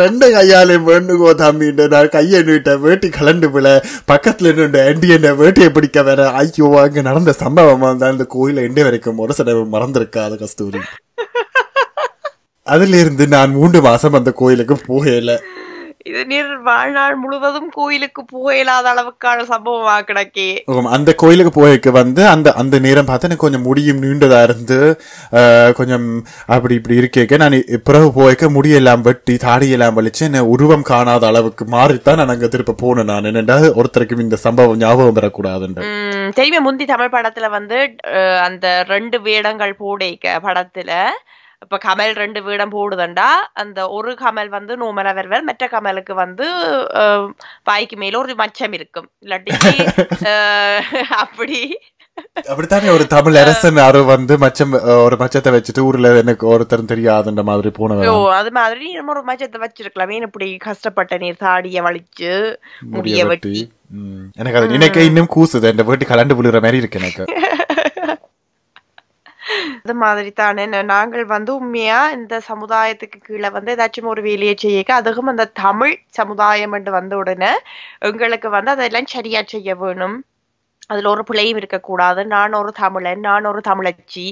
ரெண்டு கையாலையும் தம்பி தம்பின்ட்டு நான் கையை நீட்ட வேட்டி கலண்டு போல பக்கத்துல நின்று ஆண்டி என்ன வேட்டியை பிடிக்க வேற ஐயோ அங்க நடந்த சம்பவமா தான் இந்த கோயில எண்டு வரைக்கும் ஒரு சில மறந்துருக்கா அது கஸ்தூரி இருந்து நான் மூன்று மாசம் அந்த கோயிலுக்கு போகல இது நீர் வாழ்நாள் முழுவதும் கோயிலுக்கு போக இல்லாத அளவுக்கான சம்பவமா கிடக்கே அந்த கோயிலுக்கு போயிருக்கு வந்து அந்த அந்த நேரம் பார்த்து எனக்கு கொஞ்சம் முடியும் நீண்டதா இருந்து கொஞ்சம் அப்படி இப்படி இருக்கேக்க நான் பிறகு போயிருக்க முடியெல்லாம் வெட்டி தாடியெல்லாம் வலிச்சு என்ன உருவம் காணாத அளவுக்கு மாறித்தான் நான் அங்க திருப்ப போனேன் நான் என்னென்றா ஒருத்தருக்கும் இந்த சம்பவம் ஞாபகம் பெறக்கூடாதுன்ற தெரியுமே முந்தி தமிழ் படத்துல வந்து அந்த ரெண்டு வேடங்கள் போடைக்க படத்துல இப்ப கமல் ரெண்டு வீடம் போடுதண்டா அந்த ஒரு கமல் வந்து நோமல வருவர் மற்ற கமலுக்கு வந்து வாய்க்கு மேல ஒரு மச்சம் இருக்கும் இல்லாட்டி அப்படி அப்படித்தானே ஒரு தமிழ் அரசன் அரு வந்து மச்சம் ஒரு மச்சத்தை வச்சுட்டு ஊர்ல எனக்கு ஒருத்தர் தெரியாதுன்ற மாதிரி போனவன் ஓ அது மாதிரி நம்ம ஒரு மச்சத்தை வச்சிருக்கலாம் இப்படி கஷ்டப்பட்ட நீர் தாடிய வலிச்சு முடிய வெட்டி எனக்கு அது நினைக்க இன்னும் கூசுது இந்த வீட்டு கலண்டு விழுற மாதிரி இருக்கு எனக்கு அது மாதிரி தானே நாங்கள் வந்து உண்மையா இந்த சமுதாயத்துக்கு கீழே வந்து ஏதாச்சும் ஒரு வேலையை செய்ய அதுவும் அந்த தமிழ் சமுதாயம் என்று வந்த உடனே எங்களுக்கு வந்து அதெல்லாம் சரியா செய்ய வேணும் அதுல ஒரு பிள்ளையும் இருக்கக்கூடாது நான் ஒரு தமிழன் நான் ஒரு தமிழச்சி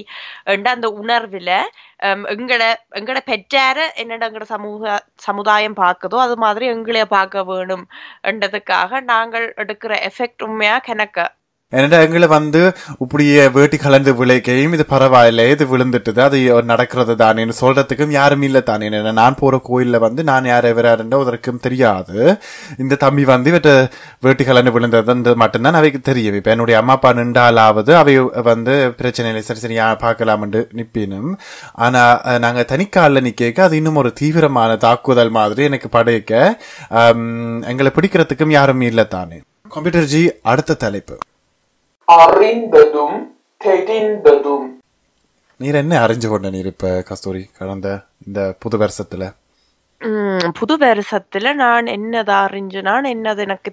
என்ற அந்த உணர்வுல எங்களை எங்களை பெற்றார என்னென்ன எங்களோட சமூக சமுதாயம் பார்க்குதோ அது மாதிரி எங்களைய பார்க்க வேணும் என்றதுக்காக நாங்கள் எடுக்கிற எஃபெக்ட் உண்மையா கணக்க என்னடா எங்களை வந்து இப்படியே வேட்டி கலந்து விளைக்கையும் இது பரவாயில்ல இது விழுந்துட்டுது அது நடக்கிறது தானேன்னு சொல்றதுக்கும் யாரும் இல்லை தானே நான் போற கோயில்ல வந்து நான் யார் எவராருண்டோ அதற்கும் தெரியாது இந்த தம்பி வந்து இவற்ற வேட்டி கலந்து விழுந்ததுன்றது மட்டும்தான் அவைக்கு தெரியும் இப்போ என்னுடைய அம்மா அப்பா நின்றாலாவது அவை வந்து பிரச்சனை சரி சரி சரி பார்க்கலாம்னு நிற்பினும் ஆனா நாங்கள் தனிக்காலில் நிற்க அது இன்னும் ஒரு தீவிரமான தாக்குதல் மாதிரி எனக்கு படைக்க எங்களை பிடிக்கிறதுக்கும் யாரும் இல்லை தானே கம்ப்யூட்டர்ஜி அடுத்த தலைப்பு அறிந்ததும் தெரிந்ததும் நீர் என்ன அறிஞ்சு கொண்ட நீர் இப்ப கஸ்தூரி கடந்த இந்த புது வருஷத்துல புது வருஷத்துல நான் என்னதான் அறிஞ்சு நான் என்னது எனக்கு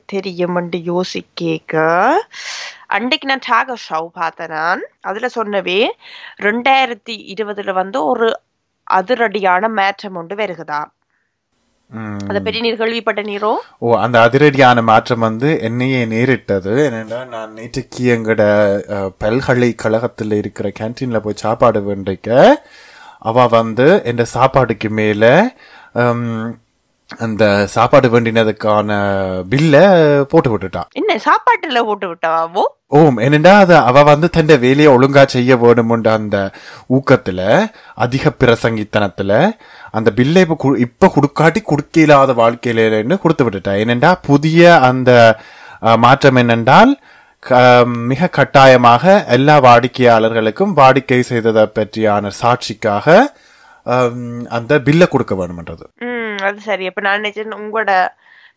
என்று யோசிக்க அன்றைக்கு நான் டாக ஷவ் பார்த்தேன் நான் அதுல சொன்னவே ரெண்டாயிரத்தி இருபதுல வந்து ஒரு அதிரடியான மாற்றம் ஒன்று வருகுதான் அதை பற்றி நீர் கேள்விப்பட்ட நீரோ ஓ அந்த அதிரடியான மாற்றம் வந்து என்னையே நேரிட்டது என்னென்னா நான் நேற்றுக்கு எங்கட பல்கலைக்கழகத்தில் இருக்கிற கேன்டீனில் போய் சாப்பாடு வேண்டிக்க அவ வந்து என் சாப்பாடுக்கு மேலே அந்த சாப்பாடு வேண்டினதுக்கான பில்ல போட்டு விட்டுட்டான் என்ன சாப்பாட்டுல போட்டு ஓ ஓம் என்னடா அது அவ வந்து தன் வேலையை ஒழுங்கா செய்ய வேணும்ன்ற அந்த ஊக்கத்துல அதிக பிரசங்கித்தனத்துல அந்த பில்லை இப்ப இப்ப குடுக்காட்டி குடுக்க இல்லாத வாழ்க்கையில கொடுத்து விட்டுட்டா என்னண்டா புதிய அந்த மாற்றம் என்னென்றால் மிக கட்டாயமாக எல்லா வாடிக்கையாளர்களுக்கும் வாடிக்கை செய்ததை பற்றியான சாட்சிக்காக அந்த பில்லை கொடுக்க வேணும்ன்றது அது சரி இப்போ நான் நினைச்சேன் உங்களோட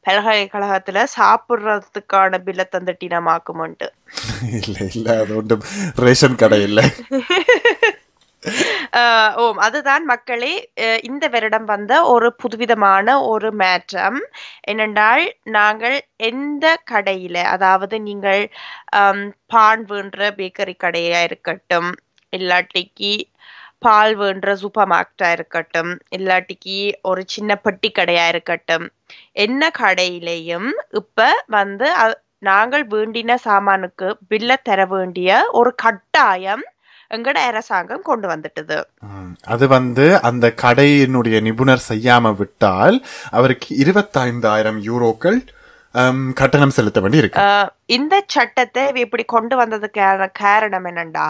பல்கலைக்கழகத்துல சாப்பிடுறதுக்கான பில்லை தந்துட்டி நம்ம ஆக்குமோன்ட்டு இல்ல இல்ல அது ஒன்றும் ரேஷன் கடை இல்ல ஓம் அதுதான் மக்களே இந்த வருடம் வந்த ஒரு புதுவிதமான ஒரு மாற்றம் என்னென்றால் நாங்கள் எந்த கடையில அதாவது நீங்கள் பான் வேண்ட பேக்கரி கடையா இருக்கட்டும் இல்லாட்டிக்கு பால் வேண்ட சூப்பர் மார்க்கெட்டா இருக்கட்டும் இல்லாட்டிக்கு ஒரு சின்ன பெட்டி கடையா இருக்கட்டும் என்ன கடையிலையும் இப்ப வந்து நாங்கள் வேண்டின சாமானுக்கு பில்ல தர வேண்டிய ஒரு கட்டாயம் எங்கட அரசாங்கம் கொண்டு வந்துட்டது அது வந்து அந்த கடையினுடைய நிபுணர் செய்யாம விட்டால் அவருக்கு இருபத்தைந்தாயிரம் யூரோக்கள் கட்டணம் செலுத்த வேண்டி இருக்கு இந்த சட்டத்தை இப்படி கொண்டு வந்ததுக்கான காரணம் என்னண்டா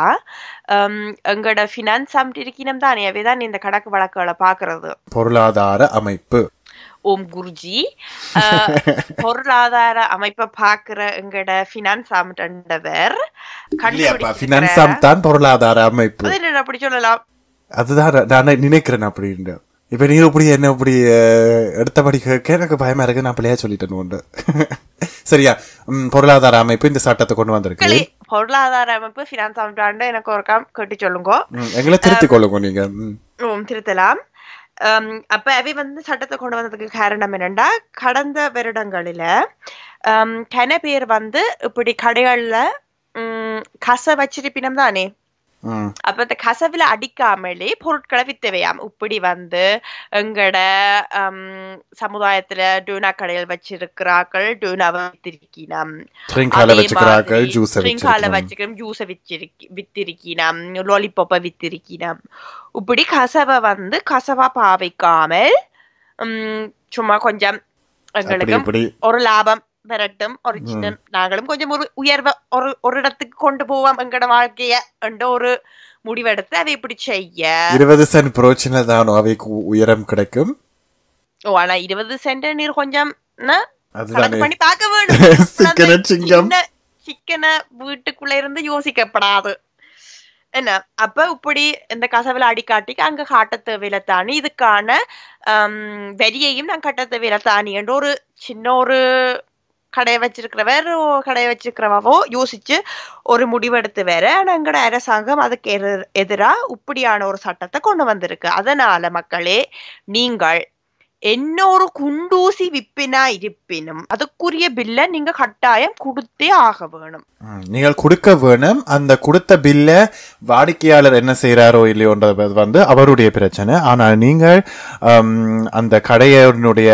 எங்களோட ஃபினான்ஸ் அமைச்சிருக்கணும் தானே தான் இந்த கணக்கு வழக்குகளை பாக்குறது பொருளாதார அமைப்பு ஓம் குருஜி பொருளாதார அமைப்பை பாக்குற எங்கட பினான்ஸ் ஆமிட்டவர் தான் பொருளாதார அமைப்பு அப்படி சொல்லலாம் அதுதான் நான் நினைக்கிறேன் அப்படின்ற இப்போ நீ இப்படி என்ன இப்படி படி கேட்க எனக்கு இருக்கு நான் பிள்ளையா சொல்லிட்டேன் உண்டு சரியா பொருளாதார அமைப்பு இந்த சட்டத்தை கொண்டு வந்திருக்கு பொருளாதார அமைப்பு ஃபினான்ஸ் அமைப்பாண்டு எனக்கு ஒரு காம் கட்டி சொல்லுங்க எங்களை திருத்திக் கொள்ளுங்க நீங்க திருத்தலாம் அப்ப அவை வந்து சட்டத்தை கொண்டு வந்ததுக்கு காரணம் என்னண்டா கடந்த வருடங்களில கன பேர் வந்து இப்படி கடைகள்ல கச வச்சிருப்பினம் தானே அப்ப இந்த கசவில அடிக்காமலே பொருட்களை வித்தவையாம் இப்படி வந்து எங்கட சமுதாயத்துல டூனா கடையில் வச்சிருக்கிறார்கள் டூனாவை வித்திருக்கினம் ட்ரிங்கால வச்சிருக்கோம் ஜூஸை வித்திருக்கி வித்திருக்கினம் லாலிபாப்பை வித்திருக்கினம் இப்படி கசவை வந்து கசவா பாவிக்காமல் சும்மா கொஞ்சம் எங்களுக்கு ஒரு லாபம் வரட்டும் ஒரிஜினல் நாங்களும் கொஞ்சம் ஒரு உயர்வ ஒரு ஒரு இடத்துக்கு கொண்டு போவோம் எங்கட வாழ்க்கைய என்ற ஒரு முடிவெடுத்து அதை இப்படி செய்ய இருபது சென்ட் பிரோச்சனை தானோ அவைக்கு உயரம் கிடைக்கும் ஓ ஆனா இருபது சென்ட் நீர் கொஞ்சம் பண்ணி பார்க்க வேண்டும் சிக்கன வீட்டுக்குள்ள இருந்து யோசிக்கப்படாது என்ன அப்ப இப்படி இந்த கசவில் அடிக்காட்டிக்கு அங்க காட்ட தேவையில தானி இதுக்கான வரியையும் நான் கட்ட தேவையில தானி என்ற ஒரு சின்ன ஒரு கடையை வச்சிருக்கிறவர் கடையை வச்சிருக்கிறவோ யோசிச்சு ஒரு முடிவெடுத்து வேற ஆனா எங்கட அரசாங்கம் அதுக்கு எதிராக இப்படியான ஒரு சட்டத்தை கொண்டு வந்திருக்கு அதனால மக்களே நீங்கள் என்னொரு குண்டூசி விப்பினா இருப்பினும் அதுக்குரிய பில்ல நீங்க கட்டாயம் கொடுத்தே ஆக வேணும் நீங்கள் கொடுக்க வேணும் அந்த கொடுத்த பில்ல வாடிக்கையாளர் என்ன செய்யறாரோ இல்லையோன்றது வந்து அவருடைய பிரச்சனை ஆனால் நீங்கள் அந்த கடையினுடைய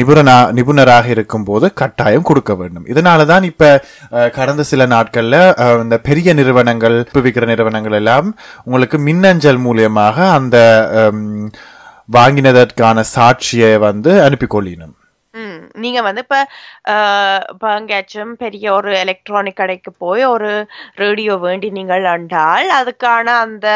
நிபுணனா நிபுணராக இருக்கும் போது கட்டாயம் கொடுக்க வேண்டும் இதனால தான் இப்ப கடந்த சில நாட்கள்ல இந்த பெரிய நிறுவனங்கள் விற்கிற நிறுவனங்கள் எல்லாம் உங்களுக்கு மின்னஞ்சல் மூலியமாக அந்த வாங்கினதற்கான சாட்சியை வந்து அனுப்பிக்கொள்ளினோம் நீங்க வந்து இப்ப இப்போ பெரிய ஒரு எலக்ட்ரானிக் கடைக்கு போய் ஒரு ரேடியோ வேண்டி நீங்கள் அண்டால் அதுக்கான அந்த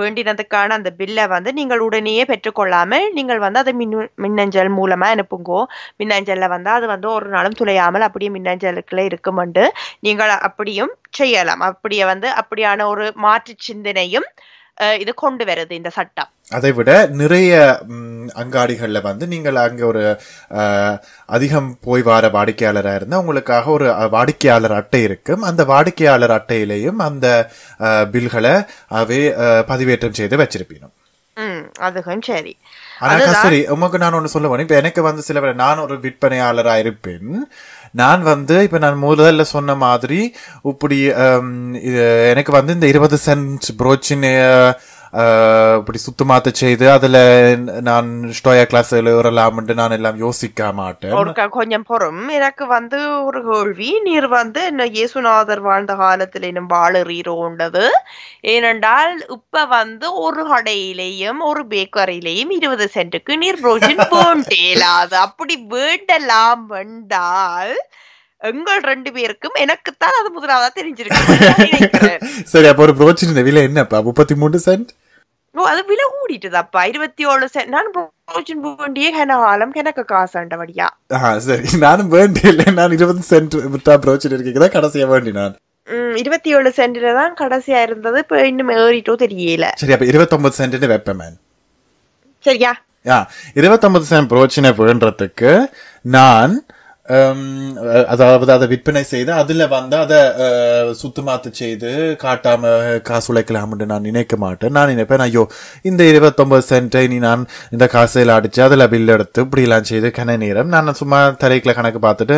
வேண்டினதுக்கான அந்த பில்லை வந்து நீங்கள் உடனேயே பெற்றுக்கொள்ளாமல் நீங்கள் வந்து அதை மின் மின்னஞ்சல் மூலமாக அனுப்புங்கோ மின்னஞ்சலில் வந்து அது வந்து ஒரு நாளும் துளையாமல் அப்படியே மின்னஞ்சலுக்குள்ளே இருக்குமெண்டு நீங்கள் அப்படியும் செய்யலாம் அப்படியே வந்து அப்படியான ஒரு மாற்று சிந்தனையும் இது கொண்டு வருது இந்த சட்டம் அதை விட நிறைய அங்காடிகளில் வந்து நீங்கள் அங்கே ஒரு அதிகம் போய் வர வாடிக்கையாளராக இருந்தால் உங்களுக்காக ஒரு வாடிக்கையாளர் அட்டை இருக்கும் அந்த வாடிக்கையாளர் அட்டையிலையும் அந்த பில்களை அவை பதிவேற்றம் செய்து வச்சிருப்பீங்க சரி உங்களுக்கு சரி உமக்கு நான் ஒன்று சொல்லுவேன் இப்போ எனக்கு வந்து சில நான் ஒரு விற்பனையாளராக இருப்பேன் நான் வந்து இப்போ நான் முதல்ல சொன்ன மாதிரி இப்படி எனக்கு வந்து இந்த இருபது சென்ட் புரோச்சின் இப்படி சுத்தமாத்த செய்து அதுல நான் ஸ்டோயா கிளாஸ் எழுதலாம் நான் எல்லாம் யோசிக்க மாட்டேன் கொஞ்சம் பொறும் எனக்கு வந்து ஒரு கேள்வி நீர் வந்து என்ன இயேசுநாதர் வாழ்ந்த காலத்தில் இன்னும் வாழறீரோண்டது ஏனென்றால் இப்ப வந்து ஒரு கடையிலையும் ஒரு பேக்கரையிலையும் இருபது சென்ட்டுக்கு நீர் ரோஜின் போன்றேலாது அப்படி வேண்டலாம் வந்தால் எங்கள் ரெண்டு பேருக்கும் எனக்குத்தான் அது முதலாவதா தெரிஞ்சிருக்கு சரி அப்ப ஒரு புரோச்சின் விலை என்னப்பா முப்பத்தி மூணு சென்ட் அது விலை கூடிட்டுதாப்பா இருபத்தி ஏழு சென்ட் நான் ப்ரோஜன் வேண்டியே கன காலம் கணக்கு காசாண்ட வழியா சரி நானும் வேண்டிய நான் இருபது சென்ட் ப்ரோஜன் இருக்கீங்க கடைசியா வேண்டி நான் இருபத்தி ஏழு சென்ட்ல கடைசியா இருந்தது இப்போ இன்னும் ஏறிட்டோ தெரியல சரி அப்ப இருபத்தொன்பது சென்ட்னு வைப்பேன் சரியா யா இருபத்தொன்பது சென்ட் ப்ரோச்சினை வேண்டதுக்கு நான் Um, அதாவது அதை விற்பனை செய்து அதில் வந்து அதை சுத்தமாத்து செய்து காட்டாமல் காசு உழைக்கலாம்னு நான் நினைக்க மாட்டேன் நான் நினைப்பேன் ஐயோ இந்த இருபத்தொம்பது சென்ட்டை நீ நான் இந்த காசையில் அடித்து அதில் பில் எடுத்து இப்படிலாம் செய்து கன நேரம் நான் சும்மா தலைக்கில் கணக்கு பார்த்துட்டு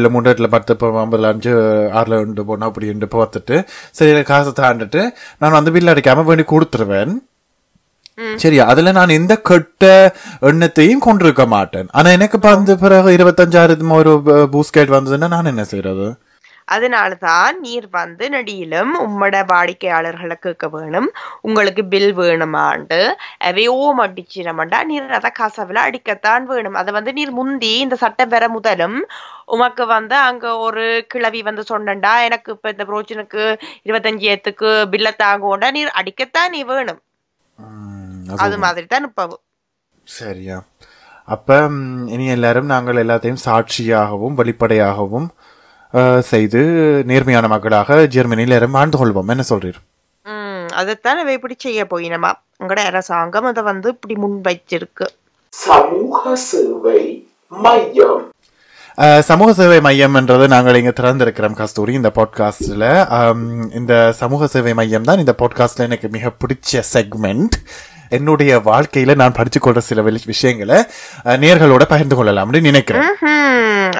இல்லை முன்னேட்டில் பத்து ஐம்பதுல அஞ்சு ஆறில் ரெண்டு போனால் அப்படி ரெண்டு பார்த்துட்டு சரி காசை தாண்டிட்டு நான் வந்து பில் அடிக்காமல் வேண்டி கொடுத்துருவேன் சரியா அதுல நான் எந்த கெட்ட எண்ணத்தையும் கொண்டிருக்க மாட்டேன் ஆனா எனக்கு வந்து பிறகு இருபத்தஞ்சாயிரத்து ஒரு பூஸ்கேட் வந்ததுன்னா நான் என்ன செய்யறது அதனாலதான் நீர் வந்து நடியிலும் உம்மட வாடிக்கையாளர்களை கேட்க வேணும் உங்களுக்கு பில் வேணுமாண்டு அவையோ மட்டிச்சிடமாண்டா நீர் அதை காசாவில் அடிக்கத்தான் வேணும் அதை வந்து நீர் முந்தி இந்த சட்டம் பெற முதலும் உமக்கு வந்து அங்க ஒரு கிழவி வந்து சொன்னண்டா எனக்கு இப்ப இந்த புரோச்சனுக்கு இருபத்தஞ்சு ஏத்துக்கு பில்லை தாங்குவோண்டா நீர் அடிக்கத்தான் நீ வேணும் அது மாதிரி தான் இப்போ சரியா அப்ப இனி எல்லாரும் நாங்கள் எல்லாத்தையும் சாட்சியாகவும் வெளிப்படையாகவும் செய்து நேர்மையான மக்களாக ஜெர்மனியில் எல்லாரும் கொள்வோம் என்ன சொல்றீர் அதைத்தான் இவை இப்படி செய்ய போயினமா உங்களோட அரசாங்கம் அதை வந்து இப்படி முன் வச்சிருக்கு சமூக சேவை மையம் சமூக சேவை மையம் என்றது நாங்கள் இங்கே திறந்திருக்கிறோம் கஸ்தூரி இந்த பாட்காஸ்டில் இந்த சமூக சேவை மையம் தான் இந்த பாட்காஸ்டில் எனக்கு மிக பிடிச்ச செக்மெண்ட் என்னுடைய வாழ்க்கையில நான் படிச்சு கொள்ற சில விஷயங்களை நேர்களோட பகிர்ந்து கொள்ளலாம்னு நினைக்கிறேன்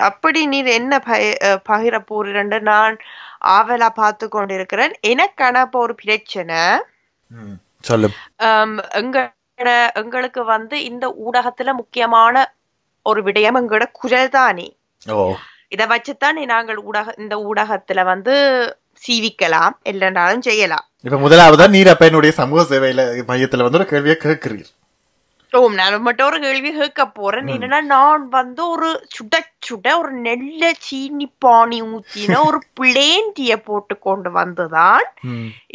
அப்படி நீ என்ன பகிர போறீரண்டு நான் ஆவலா பார்த்து கொண்டிருக்கிறேன் எனக்கான இப்ப ஒரு பிரச்சனை சொல்லு எங்க எங்களுக்கு வந்து இந்த ஊடகத்துல முக்கியமான ஒரு விடயம் எங்களோட குரல் தானே இதை வச்சுதான் நாங்கள் ஊடக இந்த ஊடகத்துல வந்து சீவிக்கலாம் இல்லைனாலும் செய்யலாம் இப்ப முதலாவதா நீர் அப்ப என்னுடைய சமூக சேவையில மையத்துல வந்து ஒரு கேள்வியை கேட்கிறீர் ஓம் நான் மட்டும் ஒரு கேள்வி கேட்க போறேன் என்னன்னா நான் வந்து ஒரு சுட சுட ஒரு நெல்ல சீனி பானி ஊத்தின ஒரு பிளேன் டீய போட்டு கொண்டு வந்துதான்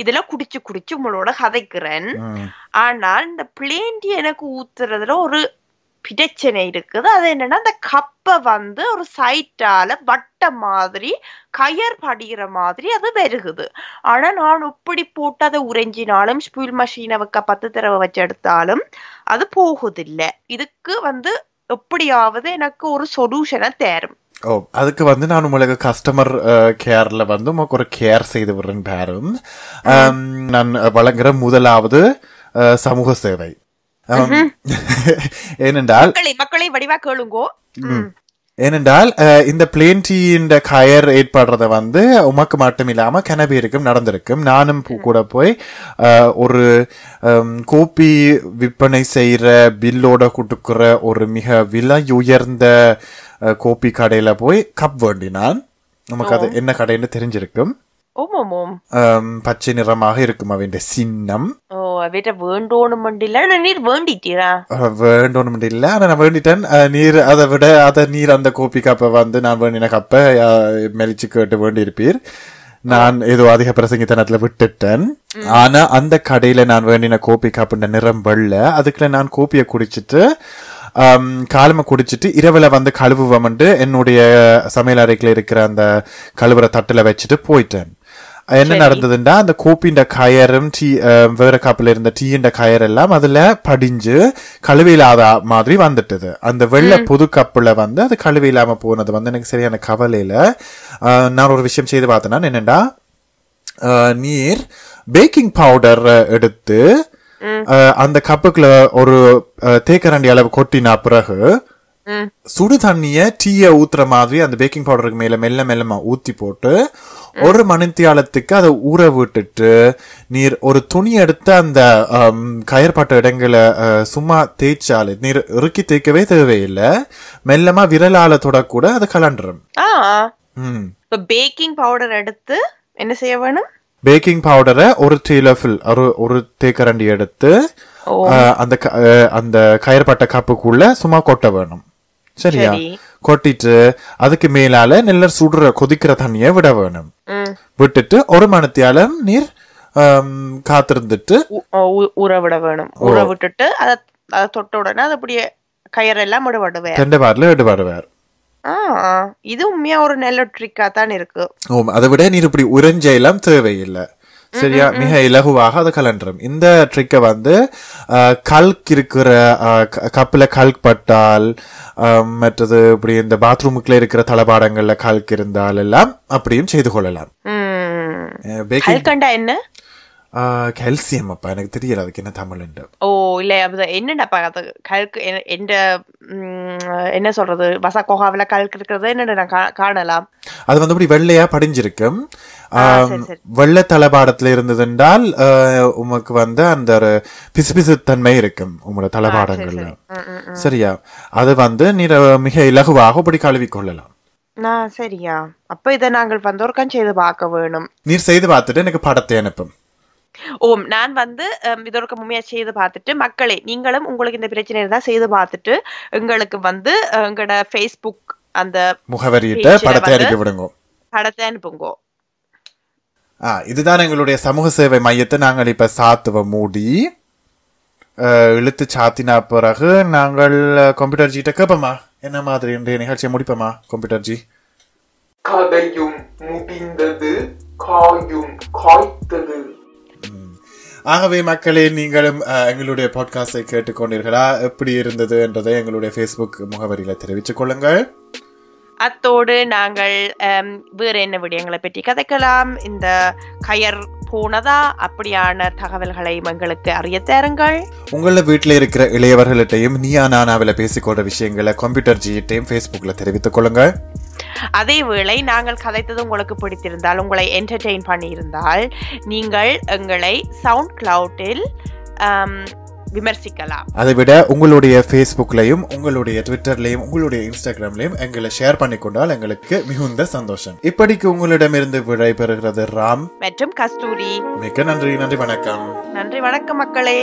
இதுல குடிச்சு குடிச்சு உங்களோட கதைக்கிறேன் ஆனால் இந்த பிளேன் டீ எனக்கு ஊத்துறதுல ஒரு பிரச்சனை இருக்குது அது என்னன்னா அந்த கப்பை வந்து ஒரு சைட்டால வட்ட மாதிரி கயர் படிகிற மாதிரி அது வருகுது ஆனா நான் இப்படி போட்டு அதை உறைஞ்சினாலும் ஸ்பூல் மஷீனை வைக்க பத்து தடவை வச்சு எடுத்தாலும் அது போகுதில்லை இதுக்கு வந்து எப்படியாவது எனக்கு ஒரு சொல்யூஷனை தேரும் ஓ அதுக்கு வந்து நான் உங்களுக்கு கஸ்டமர் கேர்ல வந்து உங்களுக்கு ஒரு கேர் செய்து விடுறேன் பேரும் நான் வழங்குற முதலாவது சமூக சேவை ஏனென்றால் மக்களை வடிவா கேளுங்கோ ஏனென்றால் இந்த பிளேன் டீயின் கயர் ஏற்படுறத வந்து உமக்கு மட்டும் இல்லாமல் கன நடந்திருக்கும் நானும் கூட போய் ஒரு கோப்பி விற்பனை செய்கிற பில்லோட கொடுக்குற ஒரு மிக விலை உயர்ந்த கோப்பி கடையில் போய் கப் வேண்டினான் நமக்கு அது என்ன கடைன்னு தெரிஞ்சிருக்கும் பச்சை நிறமாக இருக்கும் அவன் சின்னம் ஓ அவட்ட வேண்டோணும் இல்ல நீர் வேண்டிட்டீரா வேண்டோணும் இல்ல ஆனா நான் வேண்டிட்டேன் நீர் அதை விட அதை நீர் அந்த கோப்பி கப்பை வந்து நான் வேண்டின கப்பை மெலிச்சு கேட்டு வேண்டியிருப்பீர் நான் ஏதோ அதிக பிரசங்கித்தனத்துல விட்டுட்டேன் ஆனா அந்த கடையில நான் வேண்டின கோப்பி கப்புன்ற நிறம் வெள்ள அதுக்குள்ள நான் கோப்பியை குடிச்சிட்டு காலமை குடிச்சிட்டு இரவில் வந்து கழுவுவமண்டு என்னுடைய சமையல் அறைக்கில் இருக்கிற அந்த கழுவுற தட்டில் வச்சுட்டு போயிட்டேன் என்ன நடந்ததுன்னா அந்த கோப்பின்ற கயரும் டீ வேற கப்பில் இருந்த டீன்ற கயர் எல்லாம் அதுல படிஞ்சு கழுவையில்லாத மாதிரி வந்துட்டது அந்த வெள்ளை புது கப்புல வந்து அது இல்லாம போனது வந்து எனக்கு சரியான கவலையில நான் ஒரு விஷயம் செய்து பார்த்தேன்னா என்னண்டா நீர் பேக்கிங் பவுடர் எடுத்து அந்த கப்புக்குள்ள ஒரு தேக்கரண்டி அளவு கொட்டினா பிறகு சுடு தண்ணிய டீய ஊத்துற மாதிரி அந்த பேக்கிங் பவுடருக்கு மேல மெல்ல மெல்லமா ஊத்தி போட்டு ஒரு மணித்தியாலத்துக்கு அதை ஊற விட்டுட்டு நீர் ஒரு துணி எடுத்து அந்த கயற்பட்ட இடங்களை சும்மா தேய்ச்சாலே நீர் இறுக்கி தேய்க்கவே தேவையில்லை மெல்லமா விரலால தொடக்கூட அதை கலண்டுரும் பேக்கிங் பவுடர் எடுத்து என்ன செய்ய வேணும் பேக்கிங் பவுடரை ஒரு டீலஃபில் ஒரு ஒரு தேக்கரண்டி எடுத்து அந்த அந்த கயற்பட்ட காப்புக்குள்ள சும்மா கொட்ட வேணும் சரியா கொட்டிட்டு அதுக்கு மேலால நல்ல சுடுற கொதிக்கிற தண்ணிய விட வேணும் விட்டுட்டு ஒரு மணத்தியால நீர் காத்திருந்துட்டு ஊற விட வேணும் ஊற விட்டுட்டு அதை தொட்ட உடனே அது அப்படியே கயிறெல்லாம் விடுபடுவேன் ரெண்டு பாரில் விடுபடுவார் இது உண்மையா ஒரு நல்ல ட்ரிக்கா தான் இருக்கு அதை விட நீர் இப்படி உறைஞ்ச எல்லாம் தேவையில்லை சரியா மிக இலகுவாக அதை கலண்டுறோம் இந்த ட்ரிக்கை வந்து கல்க் இருக்கிற கப்பில் கல்க் பட்டால் மற்றது இப்படி இந்த பாத்ரூமுக்குள்ள இருக்கிற தளபாடங்கள்ல கல்க் இருந்தால் எல்லாம் அப்படியும் செய்து கொள்ளலாம் என்ன கல்சியம் அப்பா எனக்கு தெரியல அதுக்கு என்ன தமிழ் என்று ஓ இல்லை அப்போ என்னடாப்பா அது கல்கு எந்த என்ன சொல்றது வசா கோகாவில் கல்கு இருக்கிறது என்னென்ன நான் காணலாம் அது வந்து இப்படி வெள்ளையா படிஞ்சிருக்கும் வெள்ள தளபாடத்துல இருந்ததுன்றால் உமக்கு வந்து அந்த ஒரு பிசுபிசுத்தன்மை இருக்கும் உங்களோட தளபாடங்கள்ல சரியா அது வந்து நீ மிக இலகுவாக இப்படி கழுவி கொள்ளலாம் சரியா அப்ப இதை நாங்கள் வந்து செய்து பார்க்க வேணும் நீர் செய்து பார்த்துட்டு எனக்கு படத்தை அனுப்பும் ஓம் நான் வந்து இதற்கு முயற்சி செய்து பார்த்துட்டு மக்களே நீங்களும் உங்களுக்கு இந்த பிரச்சனை தான் செய்து பார்த்துட்டு எங்களுக்கு வந்து உங்களோட ஃபேஸ்புக் அந்த முகவரியிட்ட படத்தை அனுப்பி விடுங்க படத்தை அனுப்புங்க ஆ இதுதான் எங்களுடைய சமூக சேவை மையத்தை நாங்கள் இப்ப சாத்துவ மூடி இழுத்து சாத்தினா பிறகு நாங்கள் கம்ப்யூட்டர் கிட்ட கேட்போமா என்ன மாதிரி இன்றைய நிகழ்ச்சியை முடிப்போமா கம்ப்யூட்டர் ஜி கதையும் முடிந்தது காயும் காய்த்தது ஆகவே மக்களே நீங்களும் எங்களுடைய பாட்காஸ்டை கேட்டுக்கொண்டீர்களா எப்படி இருந்தது என்றதை எங்களுடைய ஃபேஸ்புக் முகவரியில தெரிவித்துக் கொள்ளுங்கள் அத்தோடு நாங்கள் வேறு என்ன விடயங்களை பற்றி கதைக்கலாம் இந்த கயர் போனதா அப்படியான தகவல்களை எங்களுக்கு அறிய தேருங்கள் உங்கள வீட்டில் இருக்கிற இளையவர்களிட்டையும் நீயா நானாவில் பேசிக்கொள்ற விஷயங்களை கம்ப்யூட்டர் ஜியிட்டையும் ஃபேஸ்புக்கில் தெரிவித்துக் கொள்ளுங்கள் அதே வேளை நாங்கள் கதைத்தது உங்களுக்கு பிடித்திருந்தால் உங்களை என்டர்டெயின் பண்ணியிருந்தால் நீங்கள் எங்களை சவுண்ட் கிளவுட்டில் விமர்சிக்கலாம் அதை விட உங்களுடைய ஃபேஸ்புக்லையும் உங்களுடைய ட்விட்டர்லையும் உங்களுடைய இன்ஸ்டாகிராம்லையும் எங்களை ஷேர் பண்ணி கொண்டால் எங்களுக்கு மிகுந்த சந்தோஷம் இப்படிக்கு உங்களிடமிருந்து விடை பெறுகிறது ராம் மற்றும் கஸ்தூரி மிக்க நன்றி நன்றி வணக்கம் நன்றி வணக்கம் மக்களே